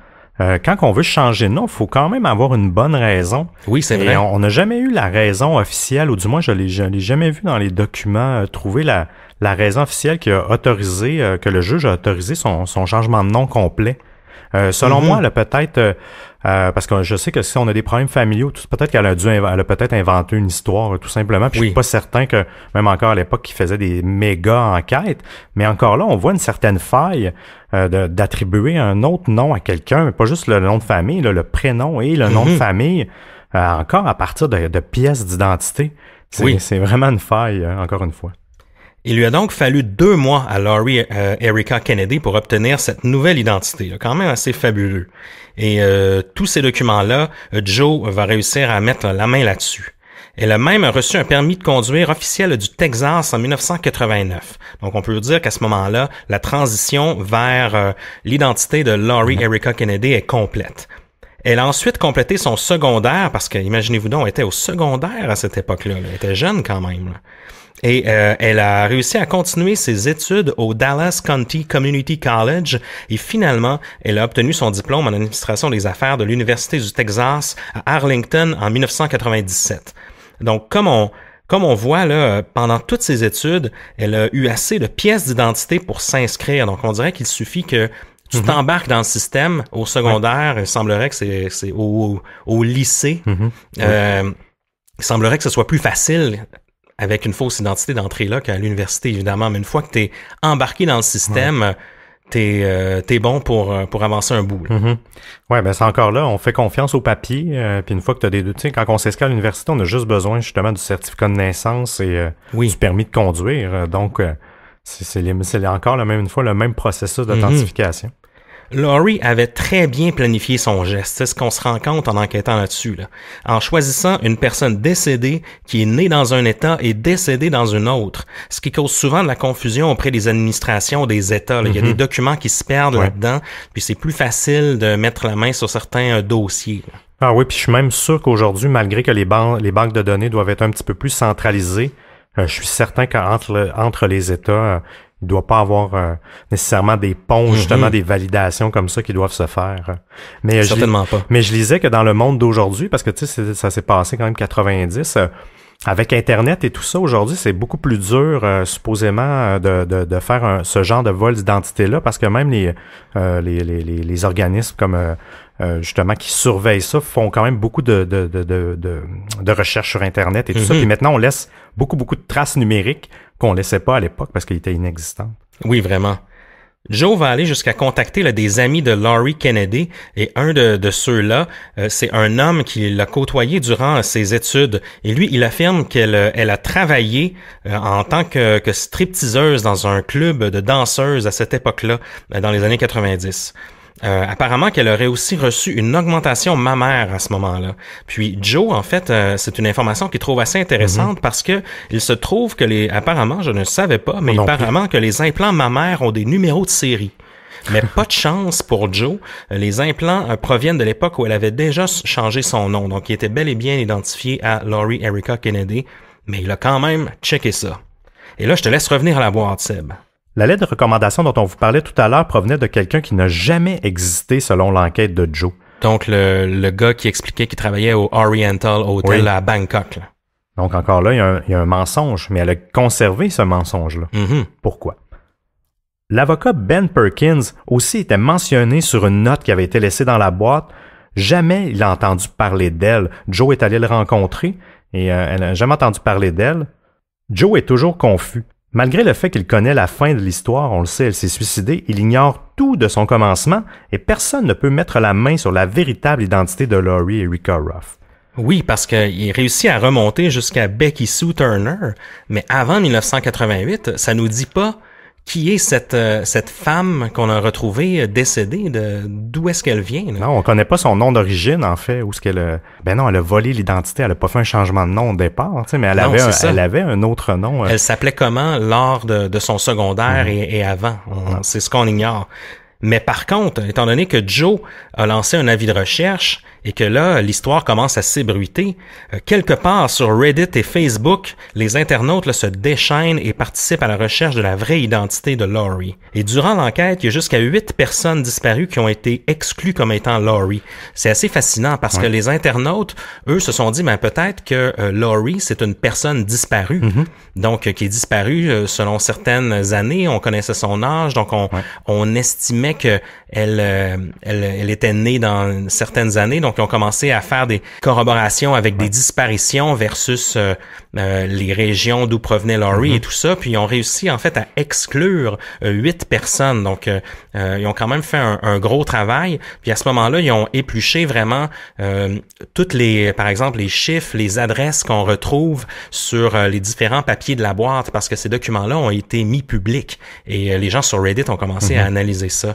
euh, quand on veut changer de nom, faut quand même avoir une bonne raison. Oui, c'est vrai. On n'a jamais eu la raison officielle, ou du moins je l'ai, jamais vu dans les documents trouver la, la raison officielle qui a autorisé, euh, que le juge a autorisé son, changement de nom complet. Euh, selon mhm. moi, elle moi, peut-être, euh, parce que je sais que si on a des problèmes familiaux, peut-être qu'elle a dû, elle a peut-être inventé une histoire tout simplement. Puis je suis pas certain que même encore à l'époque, qui faisait des méga enquêtes. Mais encore là, on voit une certaine faille d'attribuer un autre nom à quelqu'un, pas juste le nom de famille, le prénom et le nom de mhm. famille, encore à partir de, pièces d'identité. C'est vraiment une faille, hein, encore une fois. Il lui a donc fallu deux mois à Laurie euh, Erica Kennedy pour obtenir cette nouvelle identité, quand même assez fabuleux. Et euh, tous ces documents-là, euh, Joe va réussir à mettre la main là-dessus. Elle a même reçu un permis de conduire officiel du Texas en 1989. Donc on peut dire qu'à ce moment-là, la transition vers l'identité de Laurie Erica Kennedy est complète. Elle a ensuite complété son secondaire parce que, imaginez-vous donc, elle était au secondaire à cette époque-là. Elle était jeune quand même. Et euh, elle a réussi à continuer ses études au Dallas County Community College et finalement, elle a obtenu son diplôme en administration des affaires de l'Université du Texas à Arlington en 1997. Donc, comme on, comme on voit là, pendant toutes ses études, elle a eu assez de pièces d'identité pour s'inscrire. Donc, on dirait qu'il suffit que tu mm-hmm. t'embarques dans le système au secondaire. Il semblerait que c'est au, au, lycée. Mm-hmm. Euh, il semblerait que ce soit plus facile avec une fausse identité d'entrée là qu'à l'université, évidemment. Mais une fois que tu es embarqué dans le système, tu t'es euh, es bon pour, euh, pour avancer un bout. Mm-hmm. Ouais, ben c'est encore là, on fait confiance au papier. Euh, puis une fois que tu as des doutes, quand on s'inscrit à l'université, on a juste besoin justement du certificat de naissance et du permis de conduire. Donc, c'est encore la même une fois le même processus mm-hmm. d'authentification. Laurie avait très bien planifié son geste, c'est ce qu'on se rend compte en enquêtant là-dessus. En choisissant une personne décédée qui est née dans un État et décédée dans un autre, ce qui cause souvent de la confusion auprès des administrations des États. Il y a mm-hmm. des documents qui se perdent là-dedans, puis c'est plus facile de mettre la main sur certains euh, dossiers. Ah oui, puis je suis même sûr qu'aujourd'hui, malgré que les, banques les banques de données doivent être un petit peu plus centralisées, euh, je suis certain qu'entre entre les États, euh, il doit pas avoir euh, nécessairement des ponts, mhm. justement, des validations comme ça qui doivent se faire. Mais, Certainement pas. Mais je lisais que dans le monde d'aujourd'hui, parce que tu sais, ça s'est passé quand même 90, euh, avec Internet et tout ça, aujourd'hui, c'est beaucoup plus dur, euh, supposément, de, de, faire ce genre de vol d'identité-là, parce que même les, les, les, les, organismes comme euh, justement, qui surveillent ça, font quand même beaucoup de, de, de, de, de recherches sur Internet et tout ça. Mhm. Puis maintenant, on laisse beaucoup, beaucoup de traces numériques qu'on ne laissait pas à l'époque parce qu'elles étaient inexistantes. Oui, vraiment. Joe va aller jusqu'à contacter des amis de Laurie Kennedy et un de, ceux-là, euh, c'est un homme qui l'a côtoyé durant ses études et lui, il affirme qu'elle euh, a travaillé en tant que, que stripteaseuse dans un club de danseuses à cette époque-là, dans les années 90. Euh, apparemment qu'elle aurait aussi reçu une augmentation mammaire à ce moment-là. Puis Joe, en fait, euh, c'est une information qu'il trouve assez intéressante mhm. parce que il se trouve que les, apparemment, je ne savais pas, mais apparemment que les implants mammaires ont des numéros de série. Mais pas de chance pour Joe. Euh, les implants proviennent de l'époque où elle avait déjà changé son nom, donc il était bel et bien identifié à Laurie Erica Kennedy. Mais il a quand même checké ça. Et là, je te laisse revenir à la boîte, Seb. La lettre de recommandation dont on vous parlait tout à l'heure provenait de quelqu'un qui n'a jamais existé selon l'enquête de Joe. Donc le, le gars qui expliquait qu'il travaillait au Oriental Hotel à Bangkok. Donc encore là, il y, a un, il y, a un, mensonge, mais elle a conservé ce mensonge-là. Mm-hmm. Pourquoi? L'avocat Ben Perkins aussi était mentionné sur une note qui avait été laissée dans la boîte. Jamais il a entendu parler d'elle. Joe est allé le rencontrer et euh, elle n'a jamais entendu parler d'elle. Joe est toujours confus. Malgré le fait qu'il connaît la fin de l'histoire, on le sait, elle s'est suicidée, il ignore tout de son commencement et personne ne peut mettre la main sur la véritable identité de Laurie et Rick Ruff. Oui, parce qu'il réussit à remonter jusqu'à Becky Sue Turner, mais avant 1988, ça nous dit pas qui est cette, euh, cette femme qu'on a retrouvée euh, décédée, de, d'où est-ce qu'elle vient? Non, on connaît pas son nom d'origine, en fait, où ce qu'elle Ben non, elle a volé l'identité, elle a pas fait un changement de nom au départ, mais elle, avait un, elle avait un autre nom. Euh. Elle s'appelait comment lors de, de son secondaire mm. et, et, avant? C'est ce qu'on ignore. Mais par contre, étant donné que Joe a lancé un avis de recherche et que là, l'histoire commence à s'ébruiter, euh, quelque part sur Reddit et Facebook, les internautes se déchaînent et participent à la recherche de la vraie identité de Laurie. Et durant l'enquête, il y a jusqu'à huit personnes disparues qui ont été exclues comme étant Laurie. C'est assez fascinant parce que les internautes, eux, se sont dit, mais ben, peut-être que euh, Laurie, c'est une personne disparue, mm-hmm. donc euh, qui est disparue selon certaines années, on connaissait son âge, donc on estimait qu'elle euh, elle, elle, était née dans certaines années, donc ils ont commencé à faire des corroborations avec des disparitions versus euh, euh, les régions d'où provenait Laurie mm-hmm. et tout ça, puis ils ont réussi en fait à exclure huit personnes. Donc ils ont quand même fait un, gros travail. Puis à ce moment-là, ils ont épluché vraiment toutes les, par exemple, les chiffres, les adresses qu'on retrouve sur les différents papiers de la boîte, parce que ces documents-là ont été mis publics et les gens sur Reddit ont commencé à mm-hmm. analyser ça.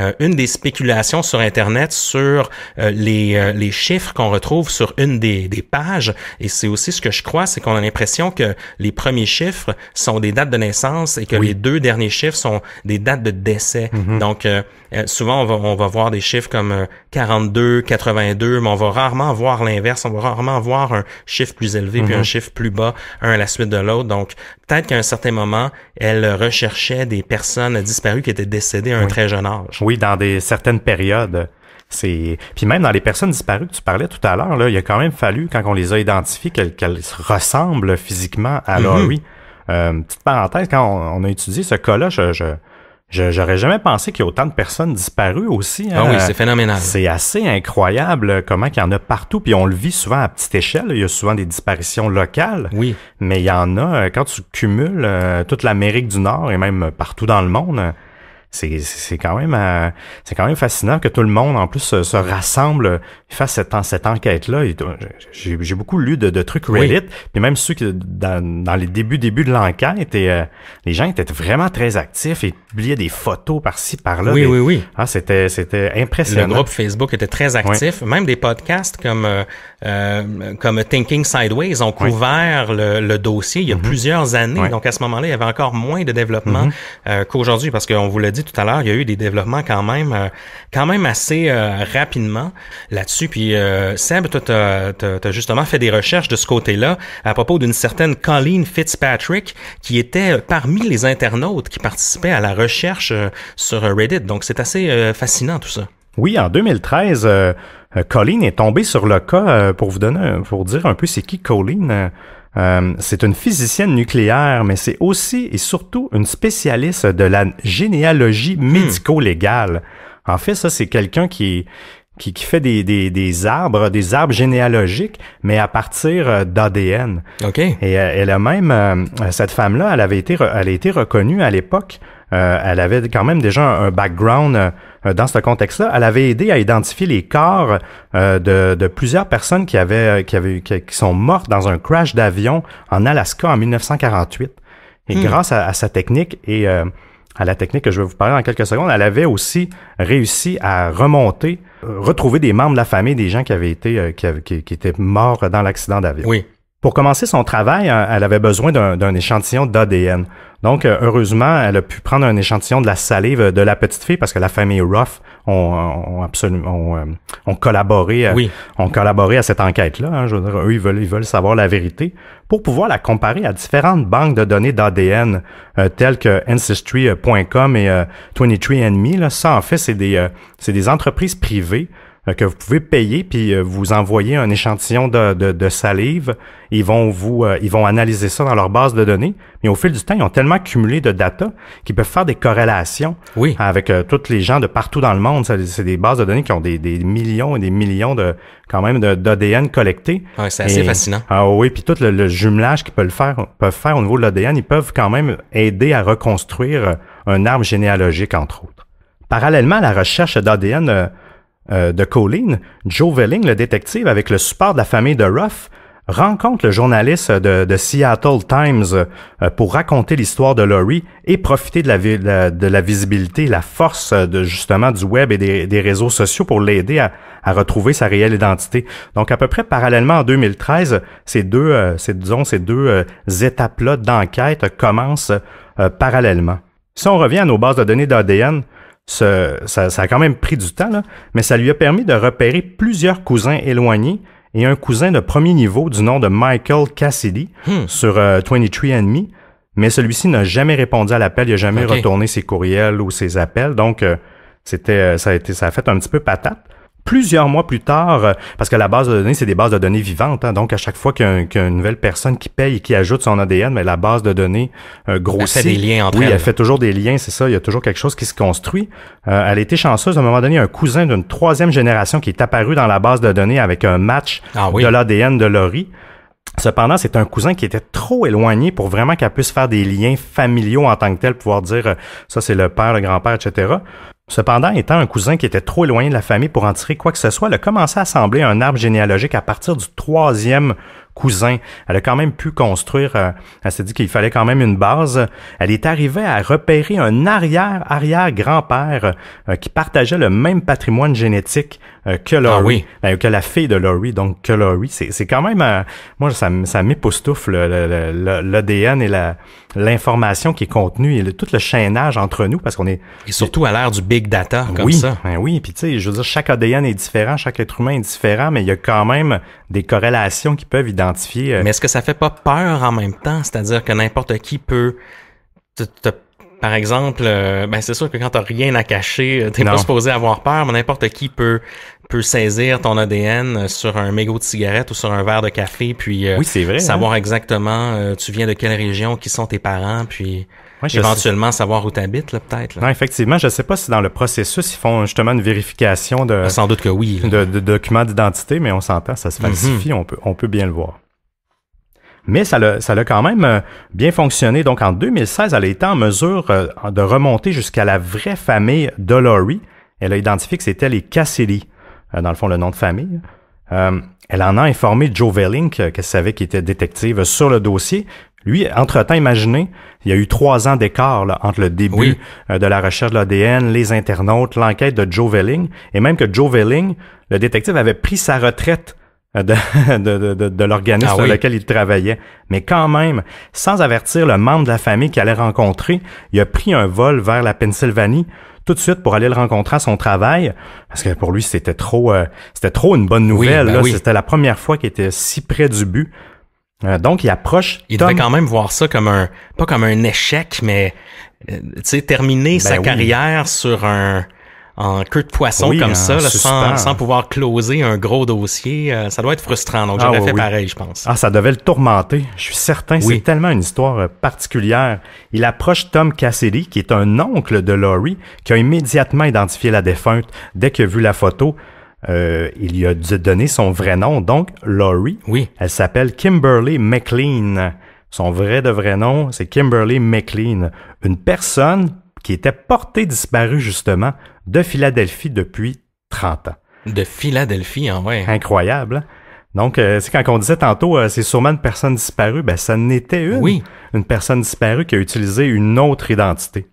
Euh, une des spéculations sur Internet sur euh, les, euh, les, chiffres qu'on retrouve sur une des, des pages, et c'est aussi ce que je crois, c'est qu'on a l'impression que les premiers chiffres sont des dates de naissance et que les deux derniers chiffres sont des dates de décès. Mm-hmm. Donc, souvent, on va, on va voir des chiffres comme 42, 82, mais on va rarement voir l'inverse. On va rarement voir un chiffre plus élevé puis un mm-hmm. chiffre plus bas, un à la suite de l'autre. Donc, peut-être qu'à un certain moment, elle recherchait des personnes disparues qui étaient décédées à un très jeune âge oui, dans des certaines périodes. C'est puis même dans les personnes disparues que tu parlais tout à l'heure, là, il a quand même fallu quand on les a identifiées qu'elles ressemblent physiquement à mm-hmm. oui, euh, petite parenthèse, quand on, a étudié ce cas-là, je, je J'aurais jamais pensé qu'il y ait autant de personnes disparues aussi. Hein. Ah oui, c'est euh, phénoménal. C'est assez incroyable comment qu'il y en a partout. Puis on le vit souvent à petite échelle. Il y a souvent des disparitions locales. Oui. Mais il y en a, euh, quand tu cumules toute l'Amérique du Nord et même partout dans le monde, c'est quand même euh, c'est quand même fascinant que tout le monde en plus se rassemble face à cette, enquête-là, euh, j'ai beaucoup lu de, trucs Reddit, même ceux qui, dans, les débuts, débuts de l'enquête, et euh, les gens étaient vraiment très actifs et publiaient des photos par-ci, par-là. Oui, oui, Ah, c'était, c'était impressionnant. Le groupe Facebook était très actif. Même des podcasts comme, euh, comme Thinking Sideways ont couvert le, dossier il y a mm-hmm. plusieurs années. Donc, à ce moment-là, il y avait encore moins de développement mm-hmm. qu'aujourd'hui, parce qu'on vous l'a dit tout à l'heure, il y a eu des développements quand même, quand même assez rapidement là-dessus. Puis euh, Seb, toi, tu as, justement fait des recherches de ce côté-là à propos d'une certaine Colleen Fitzpatrick qui était parmi les internautes qui participaient à la recherche euh, sur Reddit. Donc, c'est assez euh, fascinant tout ça. Oui, en 2013, euh, Colleen est tombée sur le cas pour vous donner, pour dire un peu c'est qui Colleen. c'est une physicienne nucléaire, mais c'est aussi et surtout une spécialiste de la généalogie hmm. médico-légale. En fait, ça, c'est quelqu'un qui, qui, qui fait des, des, des, arbres, des arbres généalogiques, mais à partir euh, d'ADN. OK. Et euh, elle a même, euh, cette femme-là, elle avait été, elle a été reconnue à l'époque. elle avait quand même déjà un, background dans ce contexte-là. Elle avait aidé à identifier les corps de, plusieurs personnes qui avaient, qui avaient, qui sont mortes dans un crash d'avion en Alaska en 1948. Et hmm. grâce à, sa technique et à la technique que je vais vous parler dans quelques secondes, elle avait aussi réussi à remonter, euh, retrouver des membres de la famille des gens qui avaient été, euh, qui, étaient morts dans l'accident d'avion. Oui. Pour commencer son travail, hein, elle avait besoin d'un échantillon d'ADN. Donc, euh, heureusement, elle a pu prendre un échantillon de la salive euh, de la petite fille parce que la famille Ruff ont, ont euh, ont, collaboré, ont collaboré à cette enquête-là. Hein, je veux dire, eux, ils veulent, savoir la vérité pour pouvoir la comparer à différentes banques de données d'ADN telles que Ancestry.com et 23andMe. Là. Ça, en fait, c'est des, c'est des entreprises privées euh, que vous pouvez payer, puis euh, vous envoyer un échantillon de, de, salive. Ils vont vous, euh, ils vont analyser ça dans leur base de données. Mais au fil du temps, ils ont tellement cumulé de data qu'ils peuvent faire des corrélations avec toutes les gens de partout dans le monde. C'est des bases de données qui ont des, des, millions et des millions de quand même d'ADN collectés. c'est assez fascinant. Ah oui, puis tout le, le jumelage qu'ils peuvent faire, peuvent faire au niveau de l'ADN, ils peuvent quand même aider à reconstruire un arbre généalogique entre autres. Parallèlement à la recherche d'ADN euh, de Colleen, Joe Velling, le détective, avec le support de la famille de Ruff, rencontre le journaliste de, Seattle Times euh, pour raconter l'histoire de Laurie et profiter de la, la visibilité, la force euh, de, justement du web et des, réseaux sociaux pour l'aider à, retrouver sa réelle identité. Donc à peu près parallèlement en 2013, ces deux, disons, ces deux étapes-là d'enquête commencent parallèlement. Si on revient à nos bases de données d'ADN, ça, a quand même pris du temps, mais ça lui a permis de repérer plusieurs cousins éloignés et un cousin de premier niveau du nom de Michael Cassidy hmm. sur 23andMe, euh, mais celui-ci n'a jamais répondu à l'appel, il n'a jamais retourné ses courriels ou ses appels, donc euh, c'était, euh, ça, a été, ça a fait un petit peu patate plusieurs mois plus tard, euh, parce que la base de données, c'est des bases de données vivantes. Hein. donc, à chaque fois qu'une nouvelle personne qui paye et qui ajoute son ADN, mais la base de données euh, grossit. Elle fait des liens entre Oui, elle fait toujours des liens, c'est ça. Il y a toujours quelque chose qui se construit. Euh, elle était chanceuse. À un moment donné, un cousin d'une troisième génération qui est apparu dans la base de données avec un match ah de l'ADN de Laurie. Cependant, c'est un cousin qui était trop éloigné pour vraiment qu'elle puisse faire des liens familiaux en tant que tel, pouvoir dire euh, ça c'est le père, le grand-père, etc. Cependant, étant un cousin qui était trop éloigné de la famille pour en tirer quoi que ce soit, elle a commencé à assembler un arbre généalogique à partir du troisième cousin. Elle a quand même pu construire, euh, elle s'est dit qu'il fallait quand même une base. Elle est arrivée à repérer un arrière-arrière-grand-père euh, qui partageait le même patrimoine génétique euh, que ah Laurie, ben, que la fille de Laurie, donc que Laurie. C'est, quand même, moi, ça, m'époustouffe le l'ADN et la l'information qui est contenue et le, tout le chaînage entre nous parce qu'on est et surtout à l'ère du big data comme oui, ça. Ben oui, puis tu sais, je veux dire chaque ADN est différent, chaque être humain est différent, mais il y a quand même des corrélations qui peuvent identifier. Euh, mais est-ce que ça fait pas peur en même temps, c'est-à-dire que n'importe qui peut par exemple, euh, ben c'est sûr que quand t'as rien à cacher, euh, t'es pas supposé avoir peur, mais n'importe qui peut peut saisir ton ADN euh, sur un mégot de cigarette ou sur un verre de café, puis euh, hein. savoir exactement euh, tu viens de quelle région, qui sont tes parents, puis éventuellement savoir où tu habites, peut-être. Non, effectivement, je ne sais pas si dans le processus, ils font justement une vérification de... Ah, sans doute que oui. De, documents d'identité, mais on s'entend, ça se mhm. falsifie, on, peut, on peut bien le voir. Mais ça l'a, ça quand même bien fonctionné. Donc en 2016, elle a été en mesure de remonter jusqu'à la vraie famille Laurie. Elle a identifié que c'était les Cassili. Euh, dans le fond, le nom de famille. Euh, elle en a informé Joe Velling, euh, qu'elle savait qu'il était détective, sur le dossier. Lui, entre-temps, imaginez, il y a eu trois ans d'écart entre le début de la recherche de l'ADN, les internautes, l'enquête de Joe Velling, et même que Joe Velling, le détective, avait pris sa retraite de, l'organisme ah sur lequel il travaillait. Mais quand même, sans avertir le membre de la famille qu'il allait rencontrer, il a pris un vol vers la Pennsylvanie tout de suite pour aller le rencontrer à son travail parce que pour lui c'était trop euh, c'était trop une bonne nouvelle. Ben c'était la première fois qu'il était si près du but. Euh, donc il approche. Il devait quand même voir ça comme un pas comme un échec mais euh, tu sais terminer ben sa carrière sur un en queue de poisson comme ça, sans, pouvoir closer un gros dossier, euh, ça doit être frustrant. Donc, j'aurais ah, fait pareil, je pense. Ah, ça devait le tourmenter. Je suis certain. C'est tellement une histoire euh, particulière. Il approche Tom Cassidy, qui est un oncle de Laurie, qui a immédiatement identifié la défunte dès qu'il a vu la photo. Euh, il lui a donné son vrai nom, donc Laurie. Oui. Elle s'appelle Kimberly McLean. Son vrai de vrai nom, c'est Kimberly McLean. Une personne qui était porté disparu justement de Philadelphie depuis 30 ans. De Philadelphie, en hein, vrai Incroyable. Hein? Donc, euh, c'est quand on disait tantôt, euh, c'est sûrement une personne disparue, ben ça n'était une. Oui. Une personne disparue qui a utilisé une autre identité.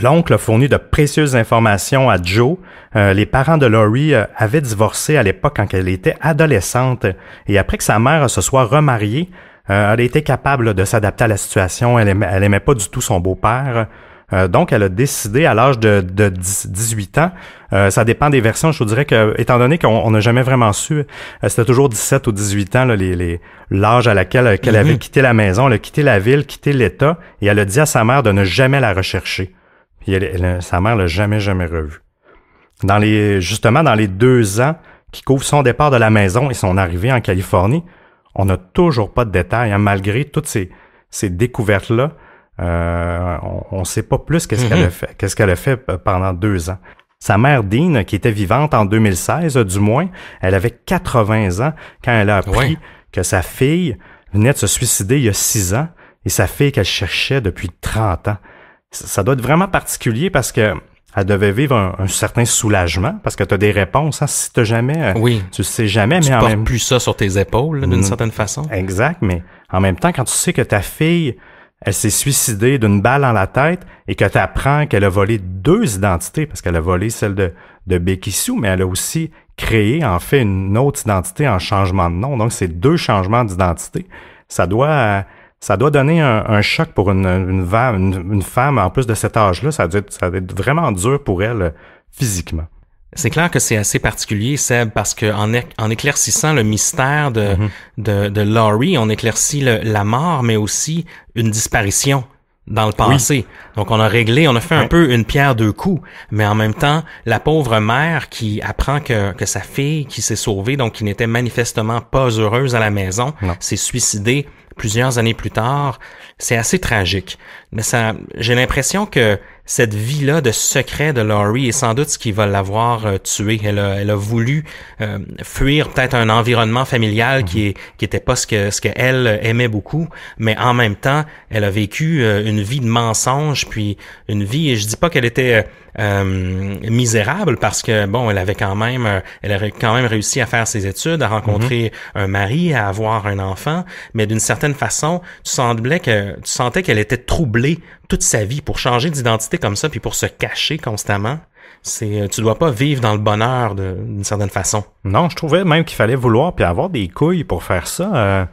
L'oncle a fourni de précieuses informations à Joe. Euh, les parents de Laurie avaient divorcé à l'époque quand elle était adolescente et après que sa mère se soit remariée, elle était capable de s'adapter à la situation. Elle n'aimait elle aimait pas du tout son beau-père. Euh, donc, elle a décidé à l'âge de, 18 ans. Euh, ça dépend des versions. Je vous dirais que, étant donné qu'on n'a jamais vraiment su, euh, c'était toujours 17 ou 18 ans, l'âge à laquelle elle avait mhm. quitté la maison, elle quitté la ville, quitté l'État, et elle a dit à sa mère de ne jamais la rechercher. sa mère l'a jamais, jamais revue. Dans les, justement, dans les deux ans qui couvrent son départ de la maison et son arrivée en Californie, on n'a toujours pas de détails, hein, malgré toutes ces découvertes-là. Euh, on ne sait pas plus qu'est-ce qu'elle a mhm. fait, qu'est-ce qu'elle a fait euh, pendant deux ans. Sa mère Dean, qui était vivante en 2016, euh, du moins, elle avait 80 ans quand elle a appris que sa fille venait de se suicider il y a six ans et sa fille qu'elle cherchait depuis 30 ans. Ça doit être vraiment particulier parce que elle devait vivre un, certain soulagement parce que tu as des réponses hein, si tu jamais oui. tu sais jamais mais en même... plus ça sur tes épaules d'une mm. certaine façon. Exact, mais en même temps quand tu sais que ta fille elle s'est suicidée d'une balle dans la tête et que tu apprends qu'elle a volé deux identités, parce qu'elle a volé celle de, de mais elle a aussi créé en fait une autre identité en changement de nom. Donc, c'est deux changements d'identité. Ça doit, euh, ça doit donner un, choc pour une, une, femme en plus de cet âge-là. Ça, ça doit être vraiment dur pour elle euh, physiquement. C'est clair que c'est assez particulier, Seb, parce que en, éclaircissant le mystère mhm. de, de, Laurie, on éclaircit la mort, mais aussi une disparition dans le passé. Donc on a réglé, on a fait un peu une pierre deux coups, mais en même temps, la pauvre mère qui apprend que, que sa fille qui s'est sauvée, donc qui n'était manifestement pas heureuse à la maison, s'est suicidée plusieurs années plus tard, c'est assez tragique. Mais ça, j'ai l'impression que cette vie-là de secret de Laurie est sans doute ce qui va l'avoir euh, tuée. Elle a, elle a voulu euh, fuir peut-être un environnement familial qui est, qui était pas ce que ce qu'elle aimait beaucoup, mais en même temps, elle a vécu euh, une vie de mensonge, puis une vie. Et je dis pas qu'elle était euh, misérable parce que bon, elle avait quand même, euh, elle avait quand même réussi à faire ses études, à rencontrer mhm. un mari, à avoir un enfant, mais d'une certaine façon, tu que tu sentais qu'elle était troublée toute sa vie pour changer d'identité comme ça puis pour se cacher constamment c'est euh, tu dois pas vivre dans le bonheur d'une certaine façon. Non, je trouvais même qu'il fallait vouloir puis avoir des couilles pour faire ça.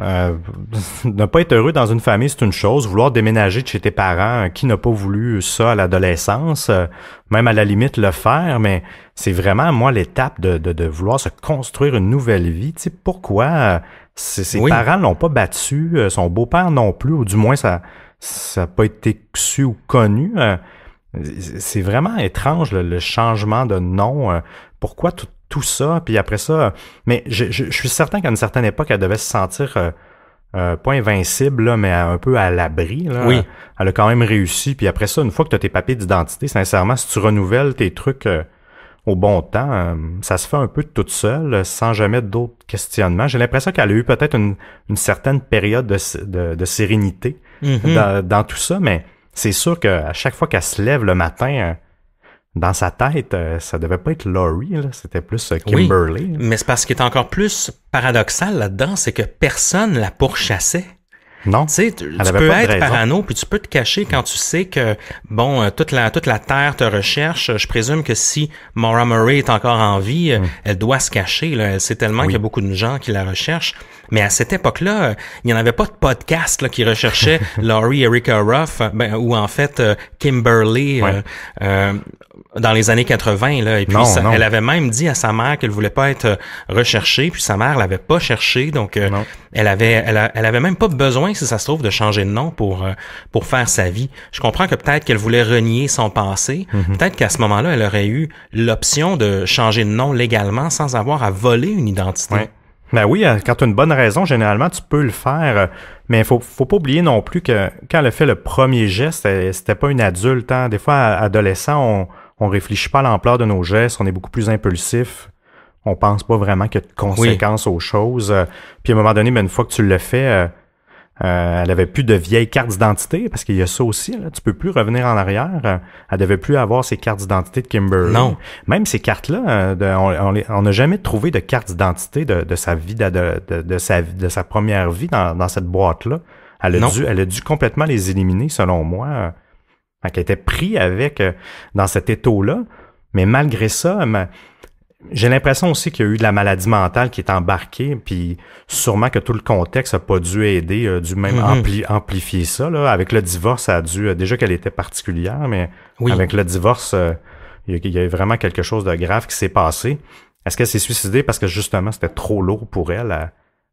Euh, ne pas être heureux dans une famille, c'est une chose. Vouloir déménager de chez tes parents, qui n'a pas voulu ça à l'adolescence, euh, même à la limite le faire, mais c'est vraiment, moi, l'étape de, de, vouloir se construire une nouvelle vie. Tu sais, pourquoi euh, ses parents l'ont pas battu, son beau-père non plus, ou du moins ça ça n'a pas été su ou connu. c'est vraiment étrange le, le, changement de nom. pourquoi tout tout ça. Puis après ça, mais je, je, suis certain qu'à une certaine époque, elle devait se sentir euh, euh pas invincible, là, mais un peu à l'abri. Oui. Elle a quand même réussi. Puis après ça, une fois que tu as tes papiers d'identité, sincèrement, si tu renouvelles tes trucs euh, au bon temps, euh, ça se fait un peu toute seule, sans jamais d'autres questionnements. J'ai l'impression qu'elle a eu peut-être une, une, certaine période de, de, de sérénité mm-hmm. dans, dans, tout ça, mais c'est sûr qu'à chaque fois qu'elle se lève le matin, dans sa tête, euh, ça devait pas être Laurie, c'était plus euh, Kimberly. mais c'est parce qu'il est encore plus paradoxal là-dedans, c'est que personne la pourchassait. Non. Tu sais, tu, tu peux être parano, puis tu peux te cacher quand tu sais que, bon, euh, toute la, toute la Terre te recherche. Je présume que si Maura Murray est encore en vie, hmm. elle doit se cacher. Là. Elle sait tellement qu'il y a beaucoup de gens qui la recherchent. Mais à cette époque-là, euh, il n'y en avait pas de podcast qui recherchait Laurie Erica Ruff, euh, ben, ou en fait euh, Kimberly dans les années 80. Là. Et elle avait même dit à sa mère qu'elle voulait pas être recherchée, puis sa mère l'avait pas cherchée, donc elle avait elle, avait même pas besoin, si ça se trouve, de changer de nom pour pour faire sa vie. Je comprends que peut-être qu'elle voulait renier son passé, mhm. peut-être qu'à ce moment-là, elle aurait eu l'option de changer de nom légalement sans avoir à voler une identité. Ben oui, euh, quand tu as une bonne raison, généralement, tu peux le faire. Euh, mais il faut, faut pas oublier non plus que quand elle a fait le premier geste, c'était pas une adulte. Hein? Des fois, adolescent, on ne réfléchit pas à l'ampleur de nos gestes, on est beaucoup plus impulsif. On pense pas vraiment qu'il y a de conséquences aux choses. Euh, puis à un moment donné, ben, une fois que tu le fais, euh, elle avait plus de vieilles cartes d'identité parce qu'il y a ça aussi. Là. Tu peux plus revenir en arrière. Euh, elle devait plus avoir ses cartes d'identité de Kimberly. Non. Même ces cartes-là, euh, on n'a jamais trouvé de cartes d'identité de, sa vie, de, sa, première vie dans, cette boîte-là. Elle a dû, elle a dû complètement les éliminer, selon moi. Elle était pris avec dans cet étau-là. Mais malgré ça, j'ai l'impression aussi qu'il y a eu de la maladie mentale qui est embarquée, puis sûrement que tout le contexte n'a pas dû aider, euh, du dû même mm-hmm. amplifier ça. Là. Avec le divorce, ça a dû. Euh, déjà qu'elle était particulière, mais avec le divorce, euh, il y, a eu vraiment quelque chose de grave qui s'est passé. Est-ce qu'elle s'est suicidée parce que justement c'était trop lourd pour elle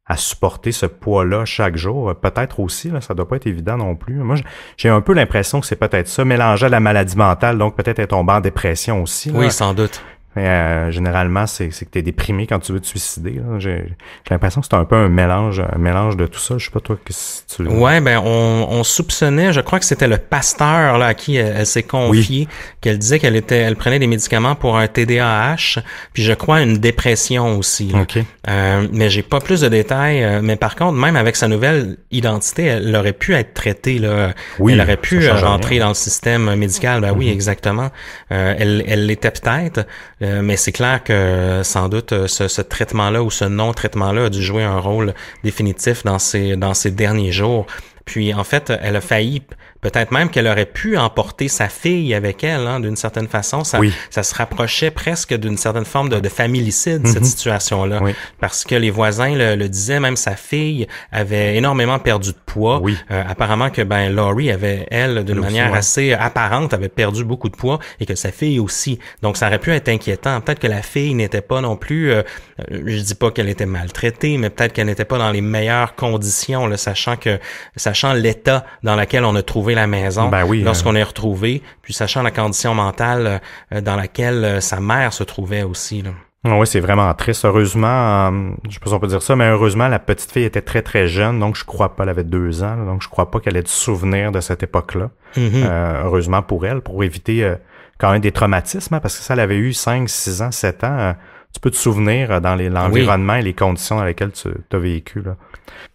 à, supporter ce poids-là chaque jour? Peut-être aussi, là, ça doit pas être évident non plus. Moi, j'ai un peu l'impression que c'est peut-être ça, mélangé à la maladie mentale, donc peut-être elle est tombée en dépression aussi. Oui, sans doute. Mais, euh, généralement, c'est que tu déprimé quand tu veux te suicider. J'ai l'impression que c'est un peu un mélange, mélange de tout ça. Je sais pas toi que si tu. Ouais, ben on, on soupçonnait, je crois que c'était le pasteur là, à qui elle, s'est confiée, qu'elle disait qu'elle était elle prenait des médicaments pour un TDAH, puis je crois une dépression aussi. OK. Euh, mais j'ai pas plus de détails. Euh, mais par contre, même avec sa nouvelle identité, elle aurait pu être traitée. Là. elle aurait pu rentrer dans le système médical. Ben oui, mhm. exactement. elle elle l'était peut-être euh, mais c'est clair que euh, sans doute euh, ce, traitement-là ou ce non-traitement-là a dû jouer un rôle définitif dans ces, dans ces derniers jours. Puis en fait, elle a failli Peut-être même qu'elle aurait pu emporter sa fille avec elle, hein, d'une certaine façon. Ça, ça se rapprochait presque d'une certaine forme de, de familicide, cette mhm. situation-là. Parce que les voisins le, disaient, même sa fille avait énormément perdu de poids. Euh, apparemment que ben Laurie avait, elle, d'une manière assez apparente, avait perdu beaucoup de poids et que sa fille aussi. Donc, ça aurait pu être inquiétant. Peut-être que la fille n'était pas non plus, euh, euh je dis pas qu'elle était maltraitée, mais peut-être qu'elle n'était pas dans les meilleures conditions, sachant que, sachant l'état dans lequel on a trouvé la maison ben oui, lorsqu'on euh. est retrouvé, puis sachant la condition mentale euh, dans laquelle euh, sa mère se trouvait aussi. Là. Ah oui, c'est vraiment triste. Heureusement, je je sais pas si on peut dire ça, mais heureusement, la petite fille était très très jeune, donc je crois pas, elle avait deux ans, donc je crois pas qu'elle ait du souvenir de cette époque-là. Mm-hmm. heureusement pour elle, pour éviter quand même des traumatismes, hein, parce que ça, elle avait eu cinq, six ans, sept ans tu peux te souvenir euh, dans l'environnement et les conditions dans lesquelles tu as vécu. Là.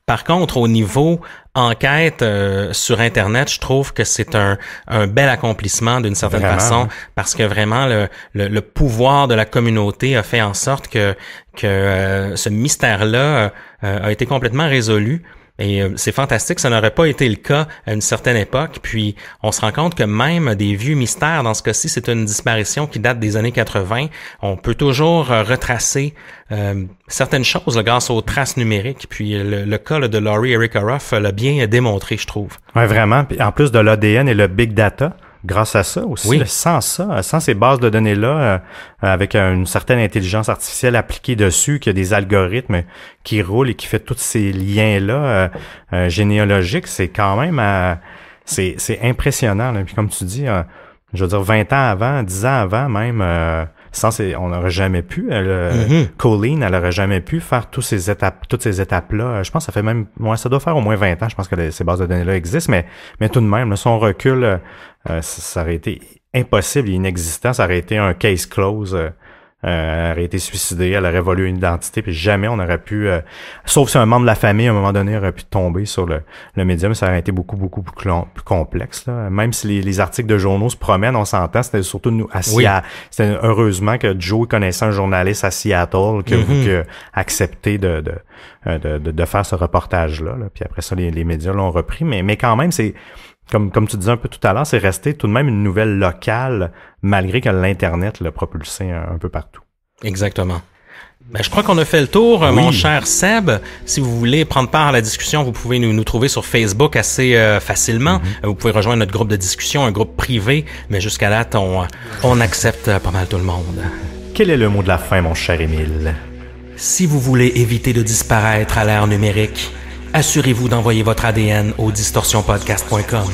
Par contre, au niveau enquête euh, sur Internet, je trouve que c'est un, un, bel accomplissement d'une certaine façon, hein. parce que vraiment le, le, pouvoir de la communauté a fait en sorte que, que euh, ce mystère-là a été complètement résolu. Et euh, c'est fantastique, ça n'aurait pas été le cas à une certaine époque. Puis on se rend compte que même des vieux mystères, dans ce cas-ci, c'est une disparition qui date des années 80. On peut toujours euh, retracer euh, certaines choses grâce aux traces numériques. Puis le, le cas de Laurie Eric l'a bien démontré, je trouve. Oui, vraiment. Puis en plus de l'ADN et le big data, grâce à ça aussi, oui. sans ça, sans ces bases de données-là, euh, avec une certaine intelligence artificielle appliquée dessus, qui a des algorithmes qui roulent et qui fait tous ces liens-là euh, euh, généalogiques, c'est quand même c'est impressionnant. Là. Puis comme tu dis, je veux dire, 20 ans avant, 10 ans avant même sans on n'aurait jamais pu. Elle, euh, mhm. Colleen, elle n'aurait jamais pu faire toutes ces étapes, toutes ces étapes-là. Euh, je pense que ça fait même, moi, ça doit faire au moins 20 ans. Je pense que ces bases de données-là existent, mais, mais tout de même, son recul, euh, ça, aurait été impossible, inexistant. Ça aurait été un case close euh, aurait été suicidée, elle aurait volé une identité, puis jamais on aurait pu, euh, sauf si un membre de la famille à un moment donné aurait pu tomber sur le, le médium, ça aurait été beaucoup, beaucoup plus, complexe. Là. Même si les, articles de journaux se promènent, on s'entend, c'était surtout nous à C'était heureusement que Joe connaissait un journaliste à Seattle que, mm mm-hmm. accepté de, euh, de, de, de, faire ce reportage-là. Puis après ça, les, les médias l'ont repris, mais, mais quand même, c'est comme, tu disais un peu tout à l'heure, c'est resté tout de même une nouvelle locale, malgré que l'Internet l'a propulsé un, peu partout. Exactement. Ben, je crois qu'on a fait le tour, mon cher Seb. Si vous voulez prendre part à la discussion, vous pouvez nous, nous trouver sur Facebook assez euh, facilement. Mhm. Euh, vous pouvez rejoindre notre groupe de discussion, un groupe privé, mais jusqu'à là, on, on accepte pas mal tout le monde. Quel est le mot de la fin, mon cher Émile? Si vous voulez éviter de disparaître à l'ère numérique, assurez-vous d'envoyer votre ADN au distorsionpodcast.com.